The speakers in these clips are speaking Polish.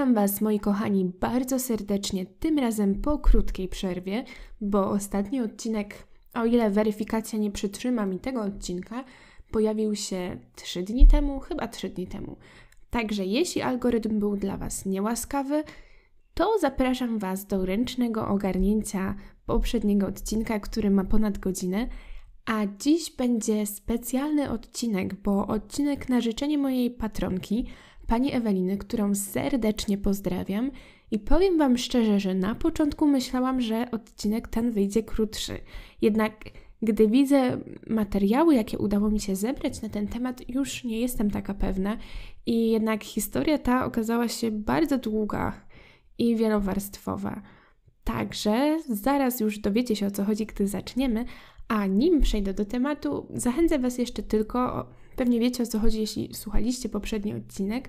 Witam Was, moi kochani, bardzo serdecznie, tym razem po krótkiej przerwie, bo ostatni odcinek, o ile weryfikacja nie przytrzyma mi tego odcinka, pojawił się 3 dni temu, chyba 3 dni temu. Także jeśli algorytm był dla Was niełaskawy, to zapraszam Was do ręcznego ogarnięcia poprzedniego odcinka, który ma ponad godzinę. A dziś będzie specjalny odcinek, bo odcinek na życzenie mojej patronki – pani Eweliny, którą serdecznie pozdrawiam. I powiem Wam szczerze, że na początku myślałam, że odcinek ten wyjdzie krótszy. Jednak gdy widzę materiały, jakie udało mi się zebrać na ten temat, już nie jestem taka pewna. I jednak historia ta okazała się bardzo długa i wielowarstwowa. Także zaraz już dowiecie się o co chodzi, gdy zaczniemy, a nim przejdę do tematu, zachęcę Was jeszcze tylko Pewnie wiecie o co chodzi, jeśli słuchaliście poprzedni odcinek,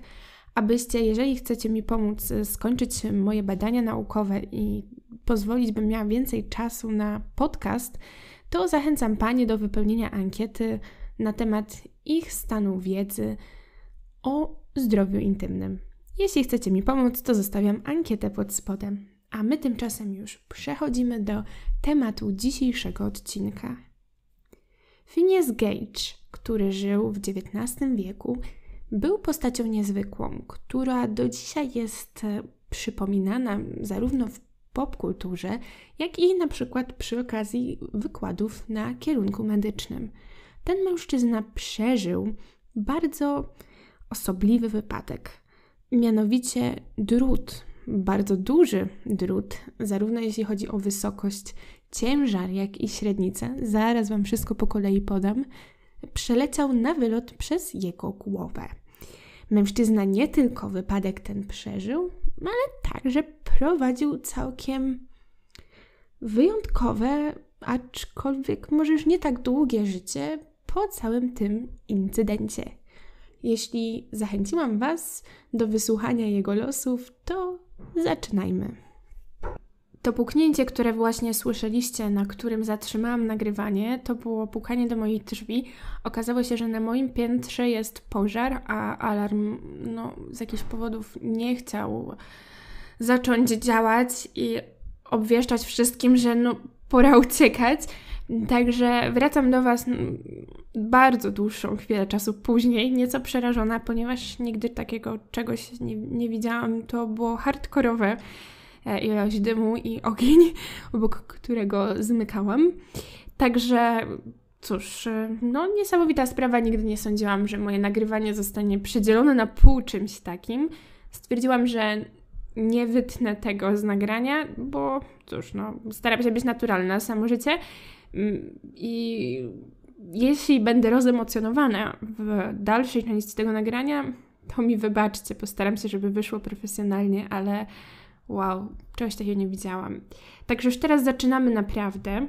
abyście, jeżeli chcecie mi pomóc e, skończyć moje badania naukowe i pozwolić, bym miała więcej czasu na podcast, to zachęcam Panie do wypełnienia ankiety na temat ich stanu wiedzy o zdrowiu intymnym. Jeśli chcecie mi pomóc, to zostawiam ankietę pod spodem. A my tymczasem już przechodzimy do tematu dzisiejszego odcinka. Phineas Gage który żył w XIX wieku, był postacią niezwykłą, która do dzisiaj jest e, przypominana zarówno w popkulturze, jak i na przykład przy okazji wykładów na kierunku medycznym. Ten mężczyzna przeżył bardzo osobliwy wypadek, mianowicie drut, bardzo duży drut, zarówno jeśli chodzi o wysokość ciężar, jak i średnicę. Zaraz Wam wszystko po kolei podam przeleciał na wylot przez jego głowę. Mężczyzna nie tylko wypadek ten przeżył, ale także prowadził całkiem wyjątkowe, aczkolwiek może już nie tak długie życie po całym tym incydencie. Jeśli zachęciłam Was do wysłuchania jego losów, to zaczynajmy. To puknięcie, które właśnie słyszeliście, na którym zatrzymałam nagrywanie, to było pukanie do moich drzwi. Okazało się, że na moim piętrze jest pożar, a alarm no, z jakichś powodów nie chciał zacząć działać i obwieszczać wszystkim, że no, pora uciekać. Także wracam do Was mm, bardzo dłuższą chwilę czasu później, nieco przerażona, ponieważ nigdy takiego czegoś nie, nie widziałam. To było hardkorowe. E, ilość dymu i ogień, obok którego zmykałam. Także cóż, e, no niesamowita sprawa, nigdy nie sądziłam, że moje nagrywanie zostanie przedzielone na pół czymś takim. Stwierdziłam, że nie wytnę tego z nagrania, bo cóż, no staram się być naturalna, samo życie. Mm, I jeśli będę rozemocjonowana w dalszej części tego nagrania, to mi wybaczcie, postaram się, żeby wyszło profesjonalnie, ale Wow, czegoś takiego nie widziałam. Także już teraz zaczynamy naprawdę.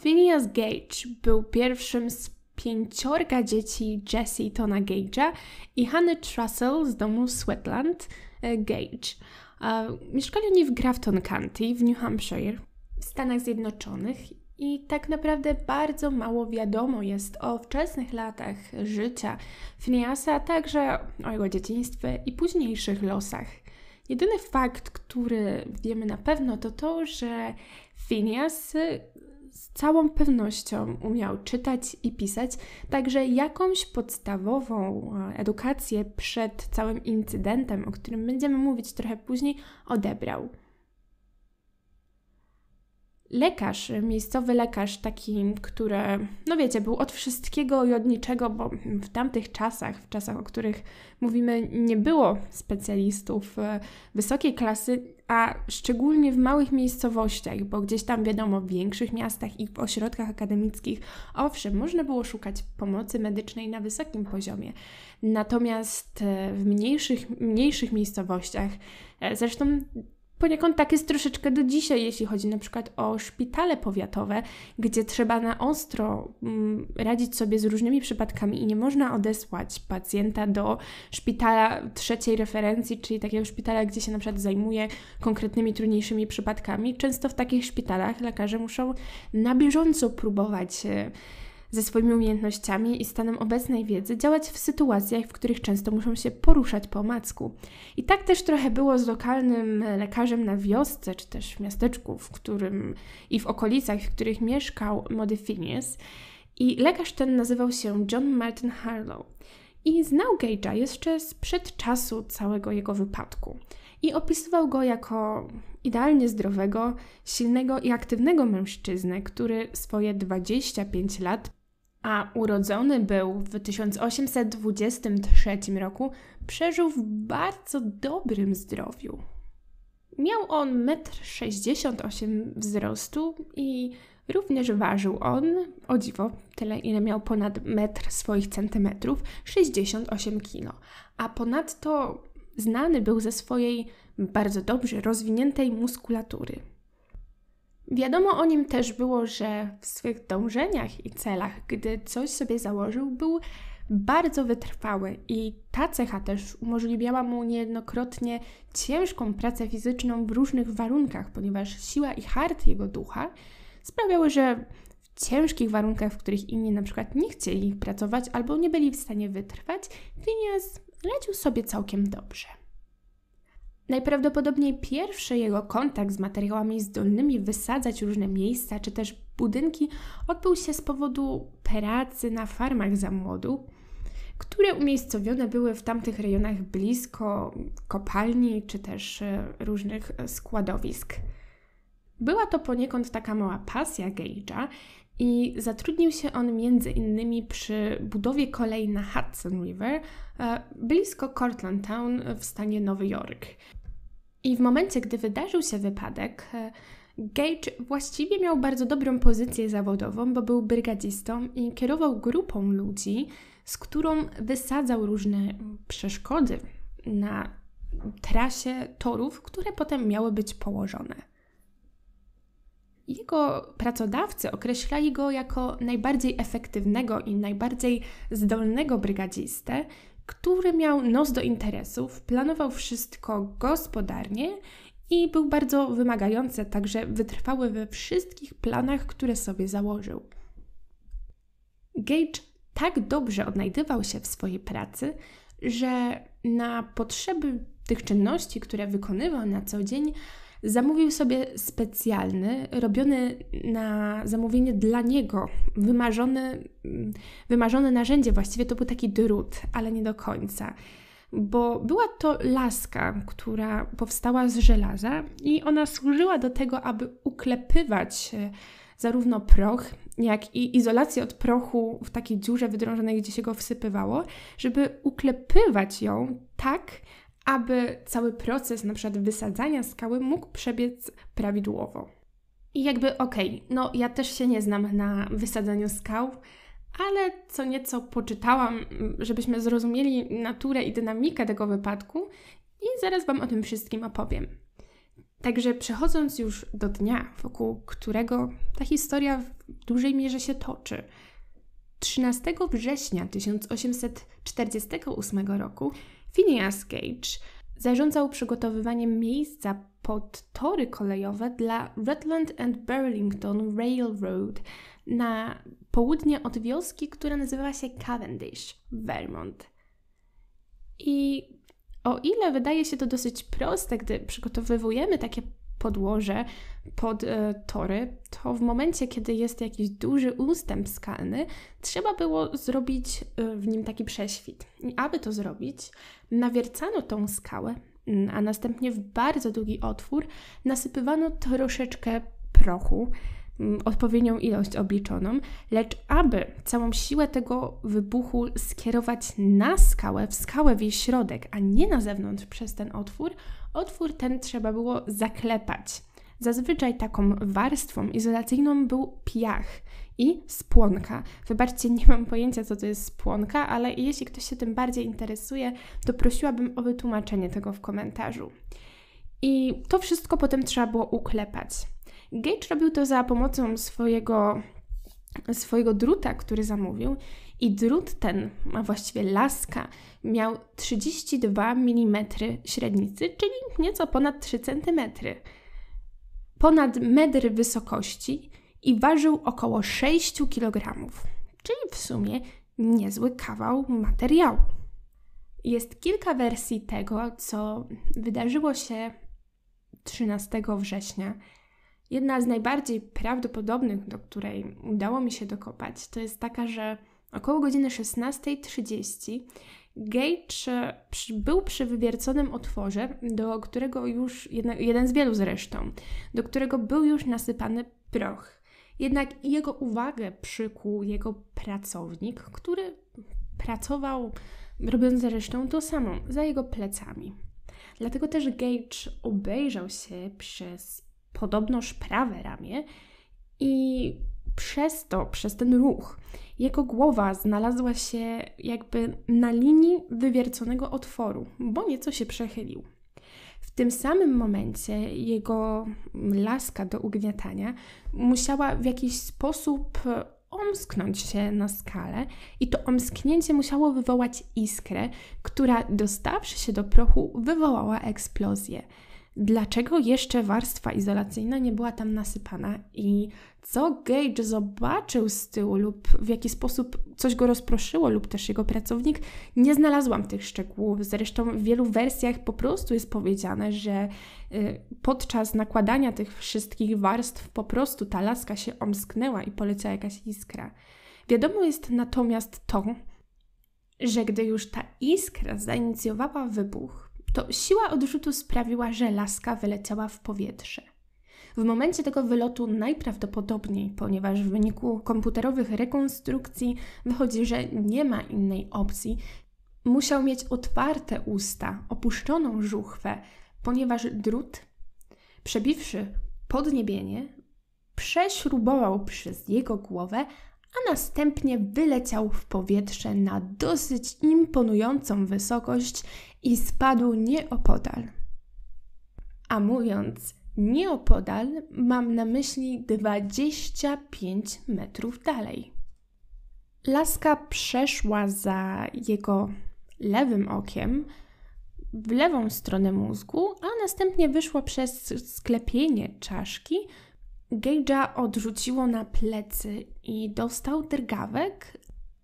Phineas Gage był pierwszym z pięciorga dzieci Jesse i Tona Gage'a i Hanny Trussell z domu Sweatland e, Gage. E, mieszkali oni w Grafton County w New Hampshire w Stanach Zjednoczonych i tak naprawdę bardzo mało wiadomo jest o wczesnych latach życia Phineasa, także o jego dzieciństwie i późniejszych losach. Jedyny fakt, który wiemy na pewno, to to, że Phineas y, z całą pewnością umiał czytać i pisać, także jakąś podstawową edukację przed całym incydentem, o którym będziemy mówić trochę później, odebrał lekarz, miejscowy lekarz, taki, który, no wiecie, był od wszystkiego i od niczego, bo w tamtych czasach, w czasach, o których mówimy, nie było specjalistów e, wysokiej klasy, a szczególnie w małych miejscowościach, bo gdzieś tam wiadomo, w większych miastach i w ośrodkach akademickich, owszem, można było szukać pomocy medycznej na wysokim poziomie. Natomiast e, w mniejszych, mniejszych miejscowościach, e, zresztą Poniekąd tak jest troszeczkę do dzisiaj, jeśli chodzi na przykład o szpitale powiatowe, gdzie trzeba na ostro mm, radzić sobie z różnymi przypadkami i nie można odesłać pacjenta do szpitala trzeciej referencji, czyli takiego szpitala, gdzie się na przykład zajmuje konkretnymi trudniejszymi przypadkami. Często w takich szpitalach lekarze muszą na bieżąco próbować e, ze swoimi umiejętnościami i stanem obecnej wiedzy działać w sytuacjach, w których często muszą się poruszać po omacku. I tak też trochę było z lokalnym lekarzem na wiosce, czy też w miasteczku, w którym i w okolicach, w których mieszkał Mody Phineas. I lekarz ten nazywał się John Martin Harlow. I znał Gage'a jeszcze sprzed czasu całego jego wypadku. I opisywał go jako idealnie zdrowego, silnego i aktywnego mężczyznę, który swoje 25 lat a urodzony był w 1823 roku, przeżył w bardzo dobrym zdrowiu. Miał on 1,68 m wzrostu i również ważył on, o dziwo, tyle ile miał ponad metr swoich centymetrów, 68 kg. A ponadto znany był ze swojej bardzo dobrze rozwiniętej muskulatury. Wiadomo o nim też było, że w swych dążeniach i celach, gdy coś sobie założył, był bardzo wytrwały i ta cecha też umożliwiała mu niejednokrotnie ciężką pracę fizyczną w różnych warunkach, ponieważ siła i hart jego ducha sprawiały, że w ciężkich warunkach, w których inni na przykład nie chcieli pracować albo nie byli w stanie wytrwać, Phineas radził sobie całkiem dobrze. Najprawdopodobniej pierwszy jego kontakt z materiałami zdolnymi wysadzać różne miejsca czy też budynki odbył się z powodu pracy na farmach za młodu, które umiejscowione były w tamtych rejonach blisko kopalni czy też e, różnych składowisk. Była to poniekąd taka mała pasja Gage'a i zatrudnił się on między innymi przy budowie kolei na Hudson River e, blisko Cortland Town w stanie Nowy Jork. I w momencie, gdy wydarzył się wypadek, e, Gage właściwie miał bardzo dobrą pozycję zawodową, bo był brygadzistą i kierował grupą ludzi, z którą wysadzał różne przeszkody na trasie torów, które potem miały być położone. Jego pracodawcy określali go jako najbardziej efektywnego i najbardziej zdolnego brygadzistę, który miał nos do interesów, planował wszystko gospodarnie i był bardzo wymagający, także wytrwały we wszystkich planach, które sobie założył. Gage tak dobrze odnajdywał się w swojej pracy, że na potrzeby tych czynności, które wykonywał na co dzień, zamówił sobie specjalny, robiony na zamówienie dla niego, wymarzony, wymarzone narzędzie. Właściwie to był taki drut, ale nie do końca. Bo była to laska, która powstała z żelaza i ona służyła do tego, aby uklepywać e, zarówno proch, jak i izolację od prochu w takiej dziurze wydrążonej, gdzie się go wsypywało, żeby uklepywać ją tak, aby cały proces na przykład wysadzania skały mógł przebiec prawidłowo. I jakby okej, okay, no ja też się nie znam na wysadzaniu skał, ale co nieco poczytałam, żebyśmy zrozumieli naturę i dynamikę tego wypadku i zaraz Wam o tym wszystkim opowiem. Także przechodząc już do dnia, wokół którego ta historia w dużej mierze się toczy. 13 września 1848 roku Phineas Gage zarządzał przygotowywaniem miejsca pod tory kolejowe dla Redland and Burlington Railroad na południe od wioski, która nazywała się Cavendish, Vermont. I o ile wydaje się to dosyć proste, gdy przygotowujemy takie podłoże, pod e, tory, to w momencie, kiedy jest jakiś duży ustęp skalny, trzeba było zrobić e, w nim taki prześwit. I aby to zrobić, nawiercano tą skałę, mm, a następnie w bardzo długi otwór nasypywano troszeczkę prochu, mm, odpowiednią ilość obliczoną, lecz aby całą siłę tego wybuchu skierować na skałę, w skałę w jej środek, a nie na zewnątrz przez ten otwór, Otwór ten trzeba było zaklepać. Zazwyczaj taką warstwą izolacyjną był piach i spłonka. Wybaczcie, nie mam pojęcia, co to jest spłonka, ale jeśli ktoś się tym bardziej interesuje, to prosiłabym o wytłumaczenie tego w komentarzu. I to wszystko potem trzeba było uklepać. Gage robił to za pomocą swojego, swojego druta, który zamówił, i drut ten, a właściwie laska, miał 32 mm średnicy, czyli nieco ponad 3 cm. Ponad metr wysokości i ważył około 6 kg, czyli w sumie niezły kawał materiału. Jest kilka wersji tego, co wydarzyło się 13 września. Jedna z najbardziej prawdopodobnych, do której udało mi się dokopać, to jest taka, że Około godziny 16.30 Gage e, był przy wywierconym otworze, do którego już, jeden z wielu zresztą, do którego był już nasypany proch. Jednak jego uwagę przykuł jego pracownik, który pracował, robiąc zresztą to samo, za jego plecami. Dlatego też Gage obejrzał się przez podobnoż prawe ramię i przez to, przez ten ruch, jego głowa znalazła się jakby na linii wywierconego otworu, bo nieco się przechylił. W tym samym momencie jego laska do ugniatania musiała w jakiś sposób omsknąć się na skalę i to omsknięcie musiało wywołać iskrę, która dostawszy się do prochu wywołała eksplozję dlaczego jeszcze warstwa izolacyjna nie była tam nasypana i co Gage zobaczył z tyłu lub w jaki sposób coś go rozproszyło lub też jego pracownik, nie znalazłam tych szczegółów. Zresztą w wielu wersjach po prostu jest powiedziane, że y, podczas nakładania tych wszystkich warstw po prostu ta laska się omsknęła i poleciała jakaś iskra. Wiadomo jest natomiast to, że gdy już ta iskra zainicjowała wybuch, to siła odrzutu sprawiła, że laska wyleciała w powietrze. W momencie tego wylotu najprawdopodobniej, ponieważ w wyniku komputerowych rekonstrukcji wychodzi, że nie ma innej opcji, musiał mieć otwarte usta, opuszczoną żuchwę, ponieważ drut, przebiwszy podniebienie, prześrubował przez jego głowę, a następnie wyleciał w powietrze na dosyć imponującą wysokość i spadł nieopodal. A mówiąc nieopodal, mam na myśli 25 metrów dalej. Laska przeszła za jego lewym okiem w lewą stronę mózgu, a następnie wyszła przez sklepienie czaszki. Gage'a odrzuciło na plecy i dostał drgawek,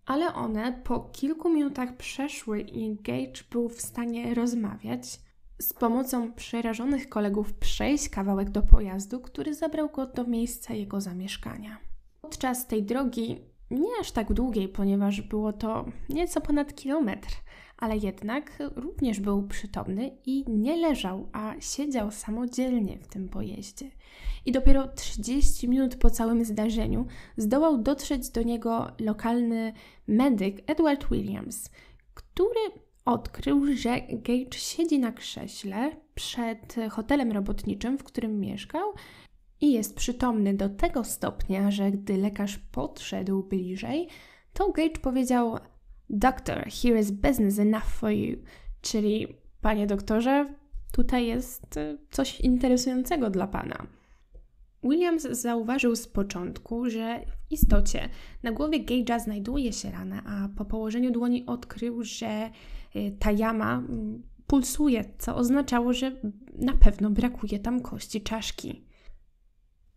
ale one po kilku minutach przeszły i Gage był w stanie rozmawiać. Z pomocą przerażonych kolegów przejść kawałek do pojazdu, który zabrał go do miejsca jego zamieszkania. Podczas tej drogi nie aż tak długiej, ponieważ było to nieco ponad kilometr, ale jednak również był przytomny i nie leżał, a siedział samodzielnie w tym pojeździe. I dopiero 30 minut po całym zdarzeniu zdołał dotrzeć do niego lokalny medyk Edward Williams, który odkrył, że Gage siedzi na krześle przed hotelem robotniczym, w którym mieszkał i jest przytomny do tego stopnia, że gdy lekarz podszedł bliżej, to Gage powiedział: Doctor, here is business enough for you. Czyli, panie doktorze, tutaj jest y, coś interesującego dla pana. Williams zauważył z początku, że w istocie na głowie Gage'a znajduje się rana, a po położeniu dłoni odkrył, że y, ta jama mm, pulsuje, co oznaczało, że na pewno brakuje tam kości czaszki.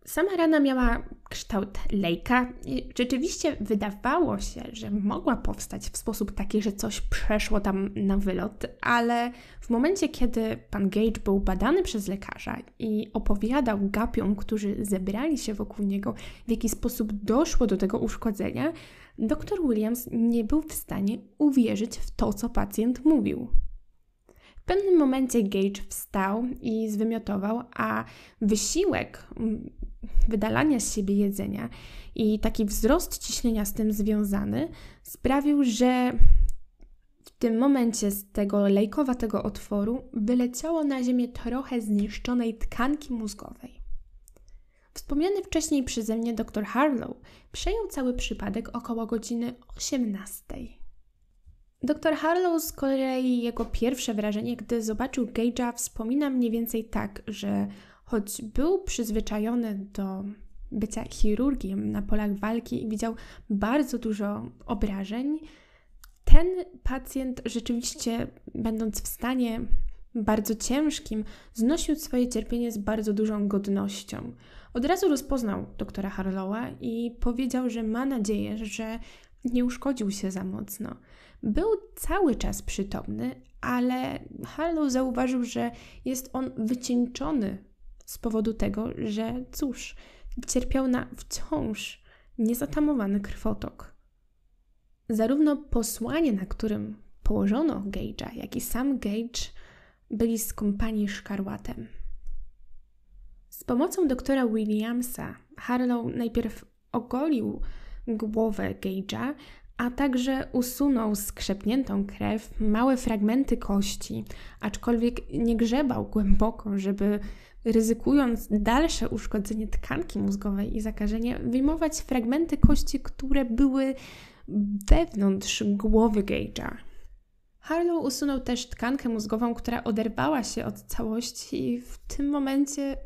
Sama rana miała kształt lejka. Rzeczywiście wydawało się, że mogła powstać w sposób taki, że coś przeszło tam na wylot, ale w momencie, kiedy pan Gage był badany przez lekarza i opowiadał gapiom, którzy zebrali się wokół niego, w jaki sposób doszło do tego uszkodzenia, doktor Williams nie był w stanie uwierzyć w to, co pacjent mówił pewnym momencie Gage wstał i zwymiotował, a wysiłek mm, wydalania z siebie jedzenia i taki wzrost ciśnienia z tym związany sprawił, że w tym momencie z tego lejkowatego otworu wyleciało na ziemię trochę zniszczonej tkanki mózgowej. Wspomniany wcześniej przeze mnie dr Harlow przejął cały przypadek około godziny 18. Doktor Harlow z kolei jego pierwsze wrażenie, gdy zobaczył Gage'a, wspomina mniej więcej tak, że choć był przyzwyczajony do bycia chirurgiem na polach walki i widział bardzo dużo obrażeń, ten pacjent rzeczywiście, będąc w stanie bardzo ciężkim, znosił swoje cierpienie z bardzo dużą godnością. Od razu rozpoznał doktora Harlowa i powiedział, że ma nadzieję, że nie uszkodził się za mocno. Był cały czas przytomny, ale Harlow zauważył, że jest on wycieńczony z powodu tego, że cóż, cierpiał na wciąż niezatamowany krwotok. Zarówno posłanie, na którym położono Gage'a, jak i sam Gage byli skąpani szkarłatem. Z pomocą doktora Williamsa Harlow najpierw ogolił głowę Gage'a, a także usunął skrzepniętą krew, małe fragmenty kości, aczkolwiek nie grzebał głęboko, żeby ryzykując dalsze uszkodzenie tkanki mózgowej i zakażenie, wyjmować fragmenty kości, które były wewnątrz głowy Gage'a. Harlow usunął też tkankę mózgową, która oderwała się od całości i w tym momencie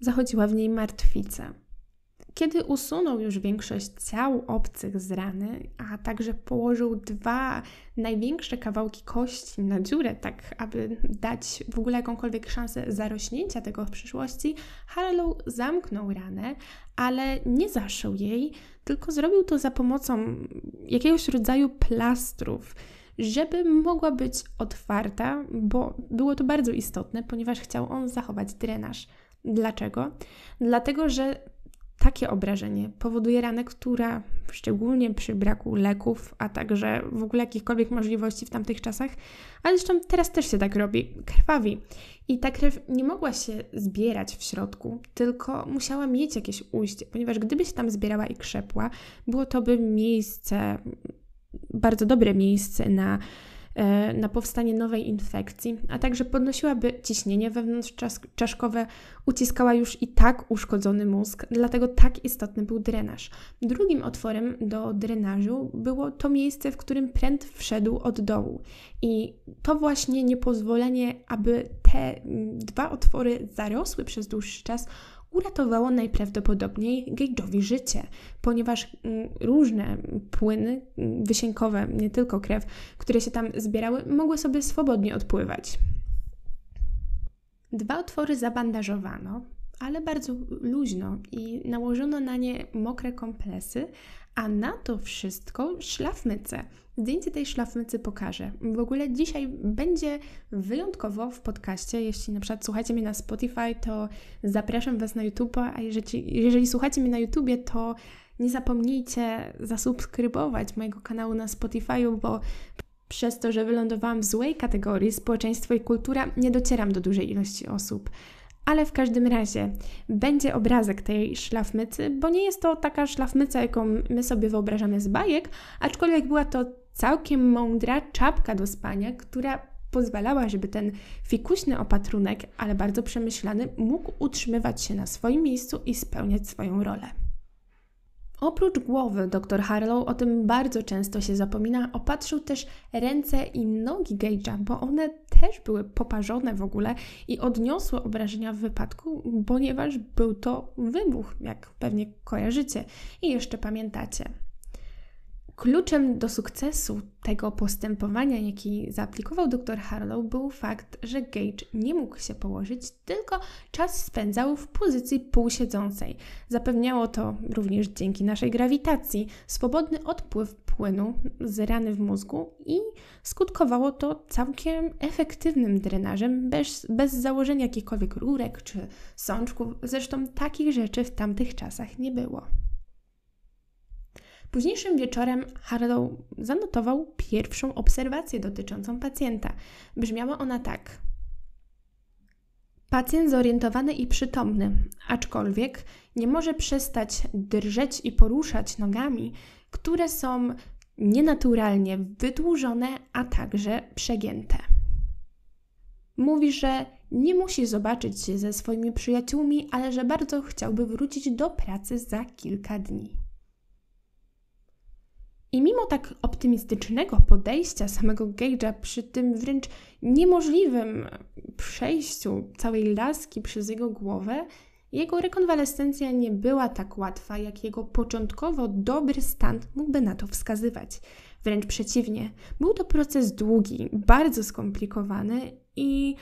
zachodziła w niej martwica. Kiedy usunął już większość ciał obcych z rany, a także położył dwa największe kawałki kości na dziurę, tak aby dać w ogóle jakąkolwiek szansę zarośnięcia tego w przyszłości, Harlow zamknął ranę, ale nie zaszył jej, tylko zrobił to za pomocą jakiegoś rodzaju plastrów żeby mogła być otwarta, bo było to bardzo istotne, ponieważ chciał on zachować drenaż. Dlaczego? Dlatego, że takie obrażenie powoduje ranę, która szczególnie przy braku leków, a także w ogóle jakichkolwiek możliwości w tamtych czasach, ale zresztą teraz też się tak robi, krwawi. I ta krew nie mogła się zbierać w środku, tylko musiała mieć jakieś ujście, ponieważ gdyby się tam zbierała i krzepła, było to by miejsce, bardzo dobre miejsce na E, na powstanie nowej infekcji, a także podnosiłaby ciśnienie wewnątrzczaszkowe, uciskała już i tak uszkodzony mózg, dlatego tak istotny był drenaż. Drugim otworem do drenażu było to miejsce, w którym pręt wszedł od dołu. I to właśnie niepozwolenie, aby te mm, dwa otwory zarosły przez dłuższy czas, uratowało najprawdopodobniej Gage'owi życie, ponieważ mm, różne płyny mm, wysiękowe, nie tylko krew, które się tam zbierały, mogły sobie swobodnie odpływać. Dwa otwory zabandażowano, ale bardzo luźno i nałożono na nie mokre komplesy. A na to wszystko szlafmycę. Zdjęcie tej szlafmycy pokażę. W ogóle dzisiaj będzie wyjątkowo w podcaście. Jeśli na przykład słuchacie mnie na Spotify, to zapraszam Was na YouTube, a jeżeli, jeżeli słuchacie mnie na YouTubie, to nie zapomnijcie zasubskrybować mojego kanału na Spotify, bo przez to, że wylądowałam w złej kategorii społeczeństwo i kultura, nie docieram do dużej ilości osób. Ale w każdym razie będzie obrazek tej szlafmycy, bo nie jest to taka szlafmyca, jaką my sobie wyobrażamy z bajek, aczkolwiek była to całkiem mądra czapka do spania, która pozwalała, żeby ten fikuśny opatrunek, ale bardzo przemyślany, mógł utrzymywać się na swoim miejscu i spełniać swoją rolę. Oprócz głowy dr Harlow, o tym bardzo często się zapomina, opatrzył też ręce i nogi Gage'a, bo one też były poparzone w ogóle i odniosły obrażenia w wypadku, ponieważ był to wybuch, jak pewnie kojarzycie i jeszcze pamiętacie. Kluczem do sukcesu tego postępowania, jaki zaaplikował dr Harlow, był fakt, że Gage nie mógł się położyć, tylko czas spędzał w pozycji półsiedzącej. Zapewniało to również dzięki naszej grawitacji swobodny odpływ płynu z rany w mózgu i skutkowało to całkiem efektywnym drenażem bez, bez założenia jakichkolwiek rurek czy sączków. Zresztą takich rzeczy w tamtych czasach nie było. Późniejszym wieczorem Harlow zanotował pierwszą obserwację dotyczącą pacjenta. Brzmiała ona tak. Pacjent zorientowany i przytomny, aczkolwiek nie może przestać drżeć i poruszać nogami, które są nienaturalnie wydłużone, a także przegięte. Mówi, że nie musi zobaczyć się ze swoimi przyjaciółmi, ale że bardzo chciałby wrócić do pracy za kilka dni. I mimo tak optymistycznego podejścia samego Gage'a przy tym wręcz niemożliwym przejściu całej laski przez jego głowę, jego rekonwalescencja nie była tak łatwa, jak jego początkowo dobry stan mógłby na to wskazywać. Wręcz przeciwnie, był to proces długi, bardzo skomplikowany i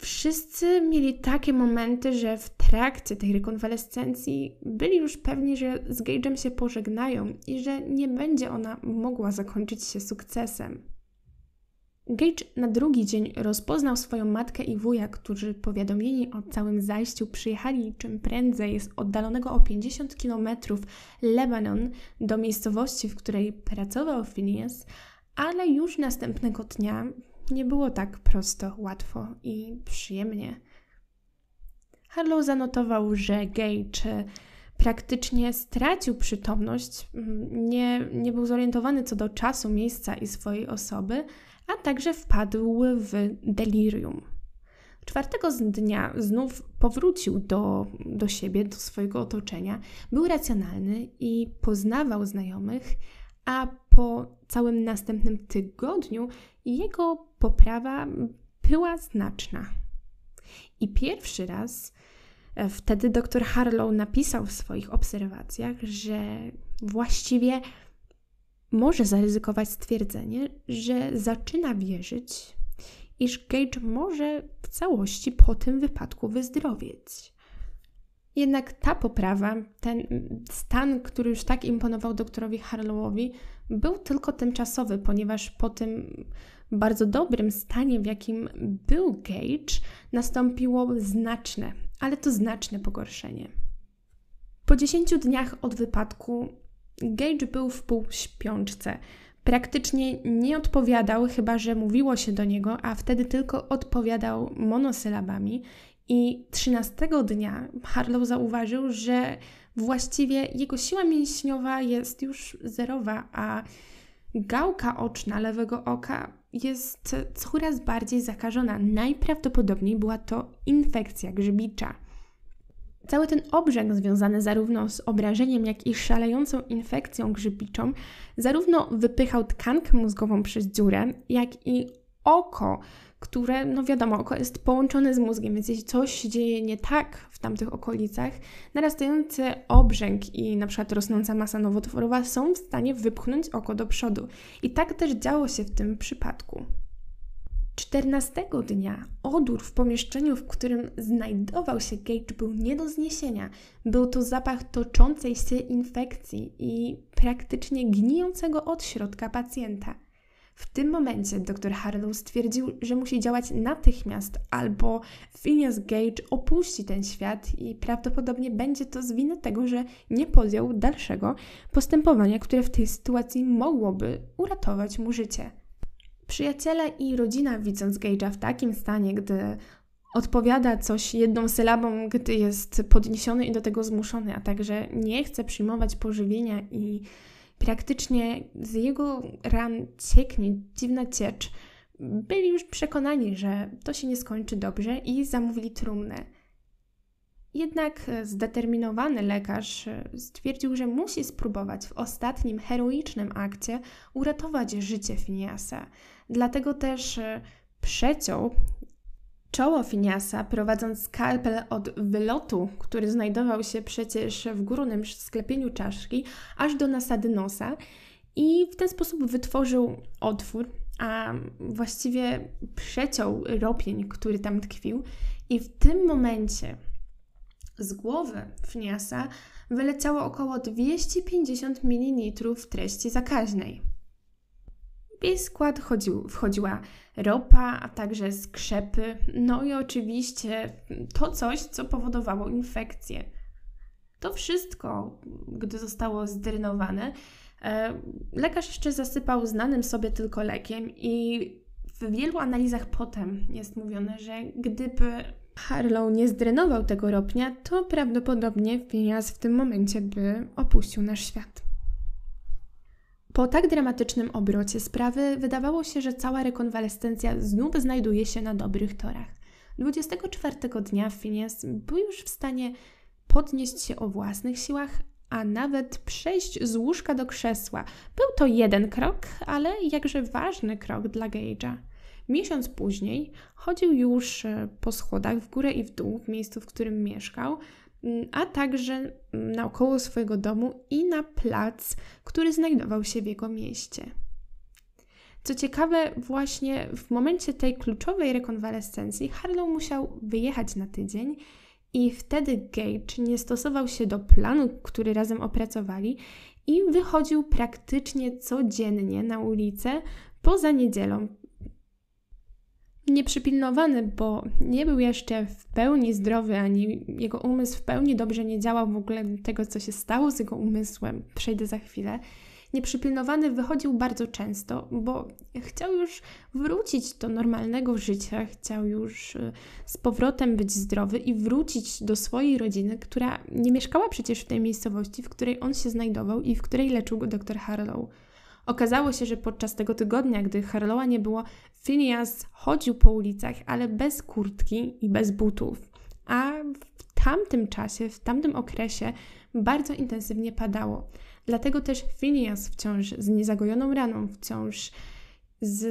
Wszyscy mieli takie momenty, że w trakcie tej rekonwalescencji byli już pewni, że z Gage'em się pożegnają i że nie będzie ona mogła zakończyć się sukcesem. Gage na drugi dzień rozpoznał swoją matkę i wuja, którzy powiadomieni o całym zajściu przyjechali czym prędzej z oddalonego o 50 km Lebanon do miejscowości, w której pracował Phineas, ale już następnego dnia nie było tak prosto, łatwo i przyjemnie. Harlow zanotował, że Gage praktycznie stracił przytomność, mm, nie, nie był zorientowany co do czasu, miejsca i swojej osoby, a także wpadł w delirium. Czwartego dnia znów powrócił do, do siebie, do swojego otoczenia, był racjonalny i poznawał znajomych, a po całym następnym tygodniu jego poprawa była znaczna. I pierwszy raz e, wtedy dr Harlow napisał w swoich obserwacjach, że właściwie może zaryzykować stwierdzenie, że zaczyna wierzyć, iż Gage może w całości po tym wypadku wyzdrowieć. Jednak ta poprawa, ten stan, który już tak imponował doktorowi Harlowowi, był tylko tymczasowy, ponieważ po tym bardzo dobrym stanie, w jakim był Gage, nastąpiło znaczne, ale to znaczne pogorszenie. Po 10 dniach od wypadku Gage był w półśpiączce. Praktycznie nie odpowiadał, chyba że mówiło się do niego, a wtedy tylko odpowiadał monosylabami i 13 dnia Harlow zauważył, że właściwie jego siła mięśniowa jest już zerowa, a gałka oczna lewego oka jest coraz bardziej zakażona. Najprawdopodobniej była to infekcja grzybicza. Cały ten obrzęk związany zarówno z obrażeniem, jak i szalejącą infekcją grzybiczą, zarówno wypychał tkankę mózgową przez dziurę, jak i oko które, no wiadomo, oko jest połączone z mózgiem, więc jeśli coś dzieje nie tak w tamtych okolicach, narastający obrzęk i na przykład rosnąca masa nowotworowa są w stanie wypchnąć oko do przodu. I tak też działo się w tym przypadku. 14 dnia odór w pomieszczeniu, w którym znajdował się Gage, był nie do zniesienia. Był to zapach toczącej się infekcji i praktycznie gnijącego od środka pacjenta. W tym momencie dr Harlow stwierdził, że musi działać natychmiast, albo Phineas Gage opuści ten świat i prawdopodobnie będzie to z winy tego, że nie podjął dalszego postępowania, które w tej sytuacji mogłoby uratować mu życie. Przyjaciele i rodzina, widząc Gage'a w takim stanie, gdy odpowiada coś jedną sylabą, gdy jest podniesiony i do tego zmuszony, a także nie chce przyjmować pożywienia i Praktycznie z jego ran cieknie dziwna ciecz. Byli już przekonani, że to się nie skończy dobrze i zamówili trumnę. Jednak zdeterminowany lekarz stwierdził, że musi spróbować w ostatnim heroicznym akcie uratować życie Finiasa. Dlatego też przeciął Czoło Finiasa, prowadząc skalpel od wylotu, który znajdował się przecież w górnym sklepieniu czaszki, aż do nasady nosa i w ten sposób wytworzył otwór, a właściwie przeciął ropień, który tam tkwił i w tym momencie z głowy Finiasa wyleciało około 250 ml treści zakaźnej. W jej skład chodził, wchodziła ropa, a także skrzepy, no i oczywiście to coś, co powodowało infekcję. To wszystko, gdy zostało zdrenowane, e, lekarz jeszcze zasypał znanym sobie tylko lekiem i w wielu analizach potem jest mówione, że gdyby Harlow nie zdrenował tego ropnia, to prawdopodobnie Phineas w tym momencie by opuścił nasz świat. Po tak dramatycznym obrocie sprawy wydawało się, że cała rekonwalescencja znów znajduje się na dobrych torach. 24 dnia Phineas był już w stanie podnieść się o własnych siłach, a nawet przejść z łóżka do krzesła. Był to jeden krok, ale jakże ważny krok dla Gage'a. Miesiąc później chodził już e, po schodach w górę i w dół w miejscu, w którym mieszkał, Mm, a także mm, naokoło swojego domu i na plac, który znajdował się w jego mieście. Co ciekawe, właśnie w momencie tej kluczowej rekonwalescencji Harlow musiał wyjechać na tydzień i wtedy Gage nie stosował się do planu, który razem opracowali i wychodził praktycznie codziennie na ulicę poza niedzielą, nieprzypilnowany, bo nie był jeszcze w pełni zdrowy, ani jego umysł w pełni dobrze nie działał w ogóle tego, co się stało z jego umysłem. Przejdę za chwilę. Nieprzypilnowany wychodził bardzo często, bo chciał już wrócić do normalnego życia, chciał już y, z powrotem być zdrowy i wrócić do swojej rodziny, która nie mieszkała przecież w tej miejscowości, w której on się znajdował i w której leczył go dr Harlow. Okazało się, że podczas tego tygodnia, gdy Harlowa nie było, Phineas chodził po ulicach, ale bez kurtki i bez butów. A w tamtym czasie, w tamtym okresie bardzo intensywnie padało. Dlatego też Phineas wciąż z niezagojoną raną, wciąż z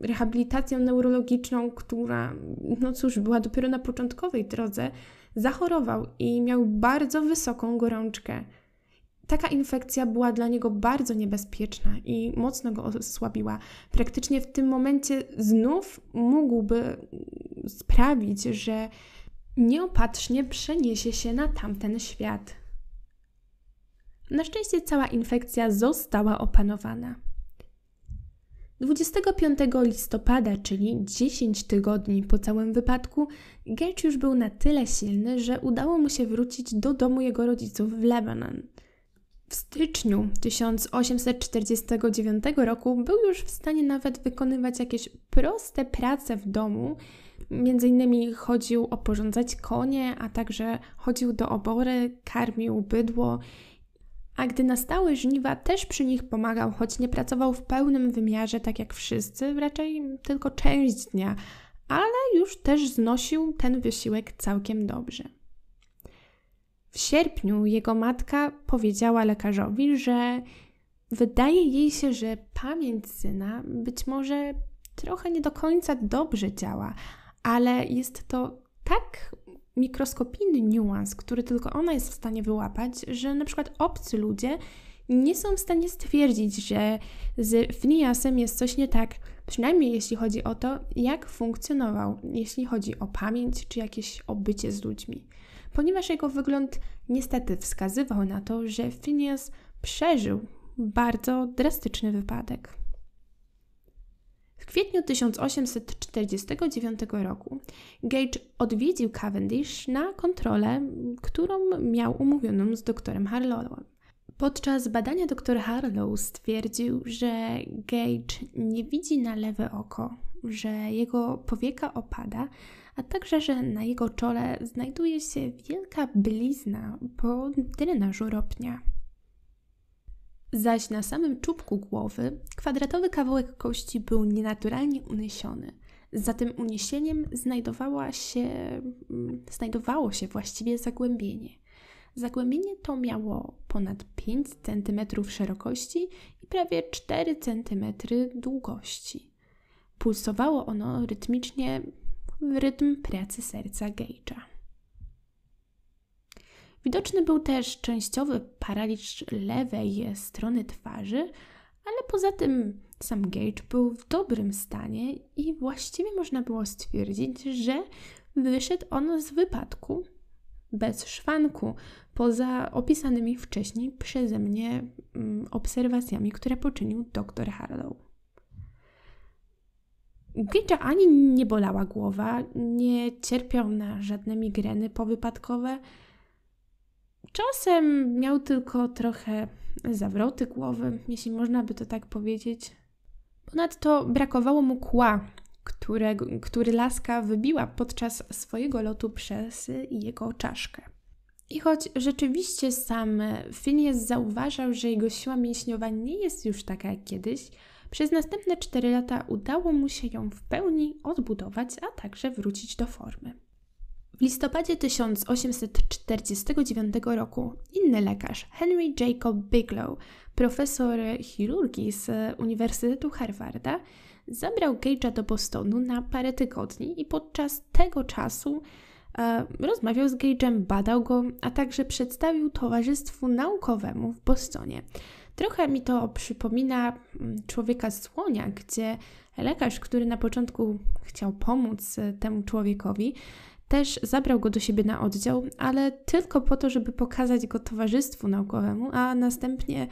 rehabilitacją neurologiczną, która, no cóż, była dopiero na początkowej drodze, zachorował i miał bardzo wysoką gorączkę. Taka infekcja była dla niego bardzo niebezpieczna i mocno go osłabiła. Praktycznie w tym momencie znów mógłby sprawić, że nieopatrznie przeniesie się na tamten świat. Na szczęście cała infekcja została opanowana. 25 listopada, czyli 10 tygodni po całym wypadku, Gertz już był na tyle silny, że udało mu się wrócić do domu jego rodziców w Lebanon – w styczniu 1849 roku był już w stanie nawet wykonywać jakieś proste prace w domu. Między innymi chodził oporządzać konie, a także chodził do obory, karmił bydło. A gdy nastały żniwa, też przy nich pomagał, choć nie pracował w pełnym wymiarze, tak jak wszyscy, raczej tylko część dnia, ale już też znosił ten wysiłek całkiem dobrze. W sierpniu jego matka powiedziała lekarzowi, że wydaje jej się, że pamięć syna być może trochę nie do końca dobrze działa, ale jest to tak mikroskopijny niuans, który tylko ona jest w stanie wyłapać, że na przykład obcy ludzie nie są w stanie stwierdzić, że z Fniasem jest coś nie tak, przynajmniej jeśli chodzi o to, jak funkcjonował, jeśli chodzi o pamięć czy jakieś obycie z ludźmi ponieważ jego wygląd niestety wskazywał na to, że Phineas przeżył bardzo drastyczny wypadek. W kwietniu 1849 roku Gage odwiedził Cavendish na kontrolę, którą miał umówioną z doktorem Harlowem. Podczas badania doktor Harlow stwierdził, że Gage nie widzi na lewe oko, że jego powieka opada, a także, że na jego czole znajduje się wielka blizna po drenażu ropnia. Zaś na samym czubku głowy kwadratowy kawałek kości był nienaturalnie uniesiony. Za tym uniesieniem znajdowała się, znajdowało się właściwie zagłębienie. Zagłębienie to miało ponad 5 cm szerokości i prawie 4 cm długości. Pulsowało ono rytmicznie w rytm pracy serca Gage'a. Widoczny był też częściowy paraliż lewej strony twarzy, ale poza tym sam Gage był w dobrym stanie i właściwie można było stwierdzić, że wyszedł on z wypadku bez szwanku, poza opisanymi wcześniej przeze mnie mm, obserwacjami, które poczynił dr Harlow. Gage ani nie bolała głowa, nie cierpiał na żadne migreny powypadkowe. Czasem miał tylko trochę zawroty głowy, jeśli można by to tak powiedzieć. Ponadto brakowało mu kła, którego który laska wybiła podczas swojego lotu przez jego czaszkę. I choć rzeczywiście sam Phineas zauważał, że jego siła mięśniowa nie jest już taka jak kiedyś, przez następne 4 lata udało mu się ją w pełni odbudować, a także wrócić do formy. W listopadzie 1849 roku inny lekarz, Henry Jacob Bigelow, profesor chirurgii z Uniwersytetu Harvarda, zabrał Gage'a do Bostonu na parę tygodni i podczas tego czasu e, rozmawiał z Gage'em, badał go, a także przedstawił Towarzystwu Naukowemu w Bostonie. Trochę mi to przypomina mm, człowieka słonia, gdzie lekarz, który na początku chciał pomóc e, temu człowiekowi, też zabrał go do siebie na oddział, ale tylko po to, żeby pokazać go towarzystwu naukowemu, a następnie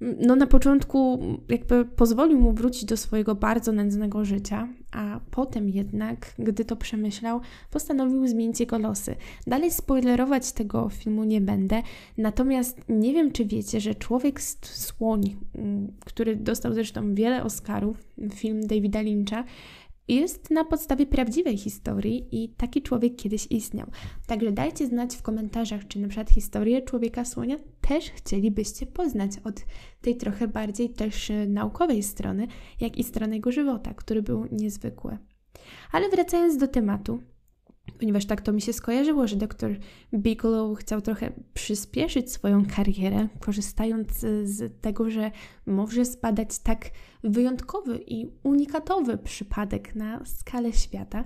no na początku jakby pozwolił mu wrócić do swojego bardzo nędznego życia, a potem jednak, gdy to przemyślał, postanowił zmienić jego losy. Dalej spoilerować tego filmu nie będę, natomiast nie wiem, czy wiecie, że Człowiek z Słoń, mm, który dostał zresztą wiele Oscarów, film Davida Lyncha, jest na podstawie prawdziwej historii i taki człowiek kiedyś istniał. Także dajcie znać w komentarzach, czy na przykład historię człowieka słonia też chcielibyście poznać od tej trochę bardziej też e, naukowej strony, jak i strony jego żywota, który był niezwykły. Ale wracając do tematu, ponieważ tak to mi się skojarzyło, że dr Bigelow chciał trochę przyspieszyć swoją karierę, korzystając e, z tego, że może zbadać tak wyjątkowy i unikatowy przypadek na skalę świata.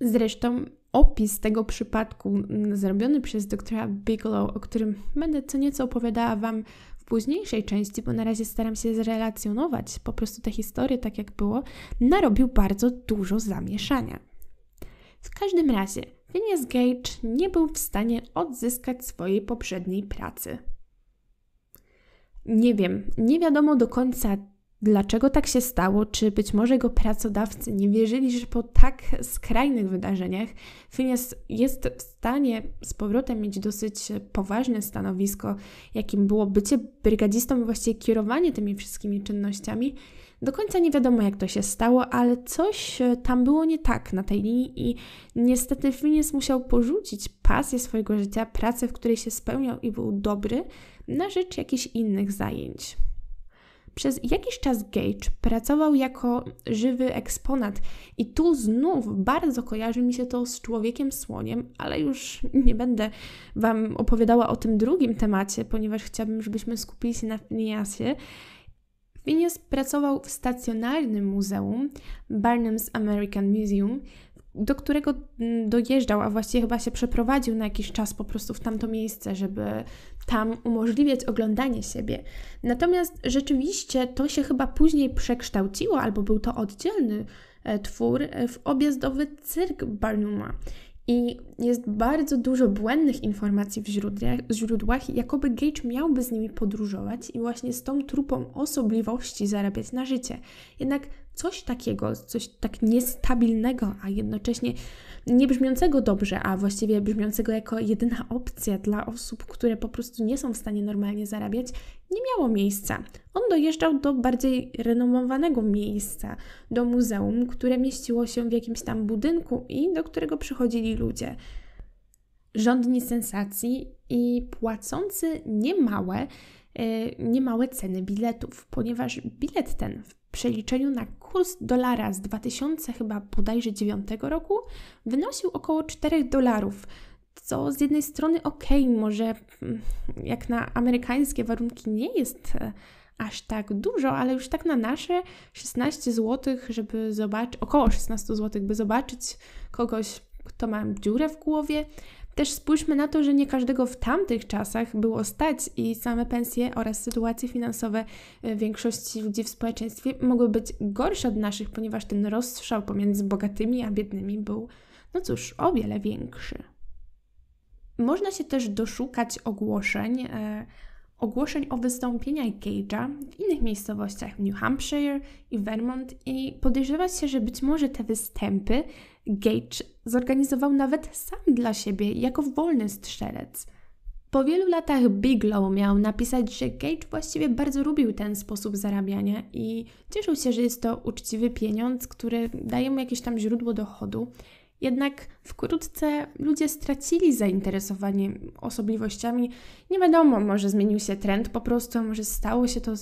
Zresztą opis tego przypadku mm, zrobiony przez doktora Bigelow, o którym będę co nieco opowiadała Wam w późniejszej części, bo na razie staram się zrelacjonować po prostu tę historię tak jak było, narobił bardzo dużo zamieszania. W każdym razie, Phineas Gage nie był w stanie odzyskać swojej poprzedniej pracy. Nie wiem, nie wiadomo do końca, dlaczego tak się stało, czy być może jego pracodawcy nie wierzyli, że po tak skrajnych wydarzeniach Phineas jest w stanie z powrotem mieć dosyć poważne stanowisko, jakim było bycie brygadzistą i właściwie kierowanie tymi wszystkimi czynnościami, do końca nie wiadomo, jak to się stało, ale coś e, tam było nie tak na tej linii i niestety Phineas musiał porzucić pasję swojego życia, pracę, w której się spełniał i był dobry, na rzecz jakichś innych zajęć. Przez jakiś czas Gage pracował jako żywy eksponat, i tu znów bardzo kojarzy mi się to z człowiekiem słoniem, ale już nie będę Wam opowiadała o tym drugim temacie, ponieważ chciałabym, żebyśmy skupili się na Finiasie. Phineas pracował w stacjonarnym muzeum Barnum's American Museum, do którego mm, dojeżdżał, a właściwie chyba się przeprowadził na jakiś czas po prostu w tamto miejsce, żeby tam umożliwiać oglądanie siebie. Natomiast rzeczywiście to się chyba później przekształciło, albo był to oddzielny e, twór e, w objazdowy cyrk Barnuma. I jest bardzo dużo błędnych informacji w źródłach, źródłach, jakoby Gage miałby z nimi podróżować i właśnie z tą trupą osobliwości zarabiać na życie. Jednak coś takiego, coś tak niestabilnego, a jednocześnie nie brzmiącego dobrze, a właściwie brzmiącego jako jedyna opcja dla osób, które po prostu nie są w stanie normalnie zarabiać, nie miało miejsca. On dojeżdżał do bardziej renomowanego miejsca, do muzeum, które mieściło się w jakimś tam budynku i do którego przychodzili ludzie. Rządni sensacji i płacący niemałe, y, niemałe ceny biletów, ponieważ bilet ten w przeliczeniu na kurs dolara z 2000 chyba bodajże 9 roku wynosił około 4 dolarów. Co z jednej strony ok, może mm, jak na amerykańskie warunki nie jest e, aż tak dużo, ale już tak na nasze 16 zł, żeby zobaczyć, około 16 zł, by zobaczyć kogoś, kto ma dziurę w głowie, też spójrzmy na to, że nie każdego w tamtych czasach było stać i same pensje oraz sytuacje finansowe e, większości ludzi w społeczeństwie mogły być gorsze od naszych, ponieważ ten rozstrzał pomiędzy bogatymi a biednymi był, no cóż, o wiele większy. Można się też doszukać ogłoszeń. E, ogłoszeń o wystąpieniach Gage'a w innych miejscowościach w New Hampshire i Vermont i podejrzewać się, że być może te występy Gage zorganizował nawet sam dla siebie jako wolny strzelec. Po wielu latach Biglow miał napisać, że Gage właściwie bardzo lubił ten sposób zarabiania i cieszył się, że jest to uczciwy pieniądz, który daje mu jakieś tam źródło dochodu. Jednak wkrótce ludzie stracili zainteresowanie osobliwościami. Nie wiadomo, może zmienił się trend po prostu, może stało się to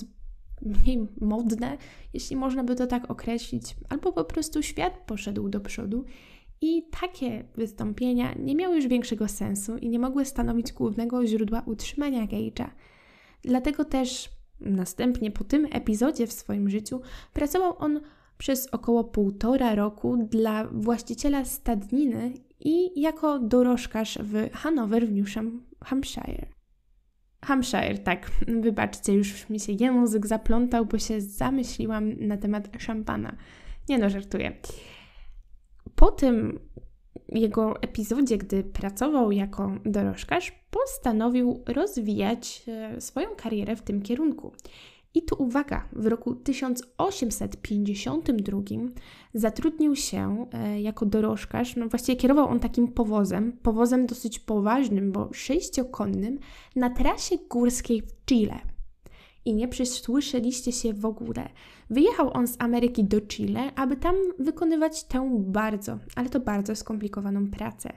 mniej modne, jeśli można by to tak określić, albo po prostu świat poszedł do przodu i takie wystąpienia nie miały już większego sensu i nie mogły stanowić głównego źródła utrzymania Gage'a. Dlatego też następnie po tym epizodzie w swoim życiu pracował on przez około półtora roku dla właściciela stadniny i jako dorożkarz w Hanover w New Hampshire. Hampshire, tak. Wybaczcie, już mi się język zaplątał, bo się zamyśliłam na temat szampana. Nie no, żartuję. Po tym jego epizodzie, gdy pracował jako dorożkarz, postanowił rozwijać e, swoją karierę w tym kierunku. I tu uwaga, w roku 1852 zatrudnił się e, jako dorożkarz, no właściwie kierował on takim powozem, powozem dosyć poważnym, bo sześciokonnym, na trasie górskiej w Chile. I nie przysłyszeliście się w ogóle. Wyjechał on z Ameryki do Chile, aby tam wykonywać tę bardzo, ale to bardzo skomplikowaną pracę.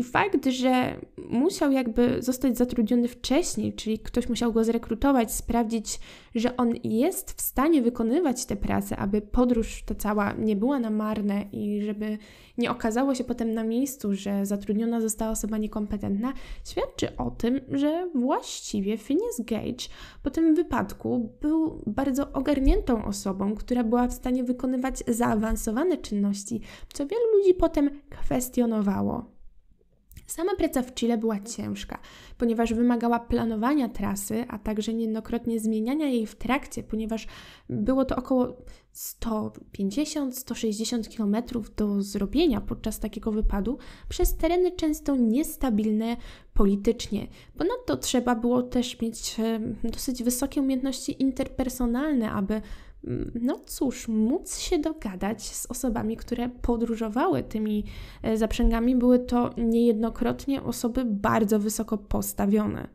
I fakt, że musiał jakby zostać zatrudniony wcześniej, czyli ktoś musiał go zrekrutować, sprawdzić, że on jest w stanie wykonywać tę pracę, aby podróż ta cała nie była na marne i żeby nie okazało się potem na miejscu, że zatrudniona została osoba niekompetentna, świadczy o tym, że właściwie Phineas Gage po tym wypadku był bardzo ogarniętą osobą, która była w stanie wykonywać zaawansowane czynności, co wielu ludzi potem kwestionowało. Sama praca w Chile była ciężka, ponieważ wymagała planowania trasy, a także niejednokrotnie zmieniania jej w trakcie, ponieważ było to około 150-160 km do zrobienia podczas takiego wypadu przez tereny często niestabilne politycznie. Ponadto trzeba było też mieć dosyć wysokie umiejętności interpersonalne, aby no cóż, móc się dogadać z osobami, które podróżowały tymi e, zaprzęgami, były to niejednokrotnie osoby bardzo wysoko postawione.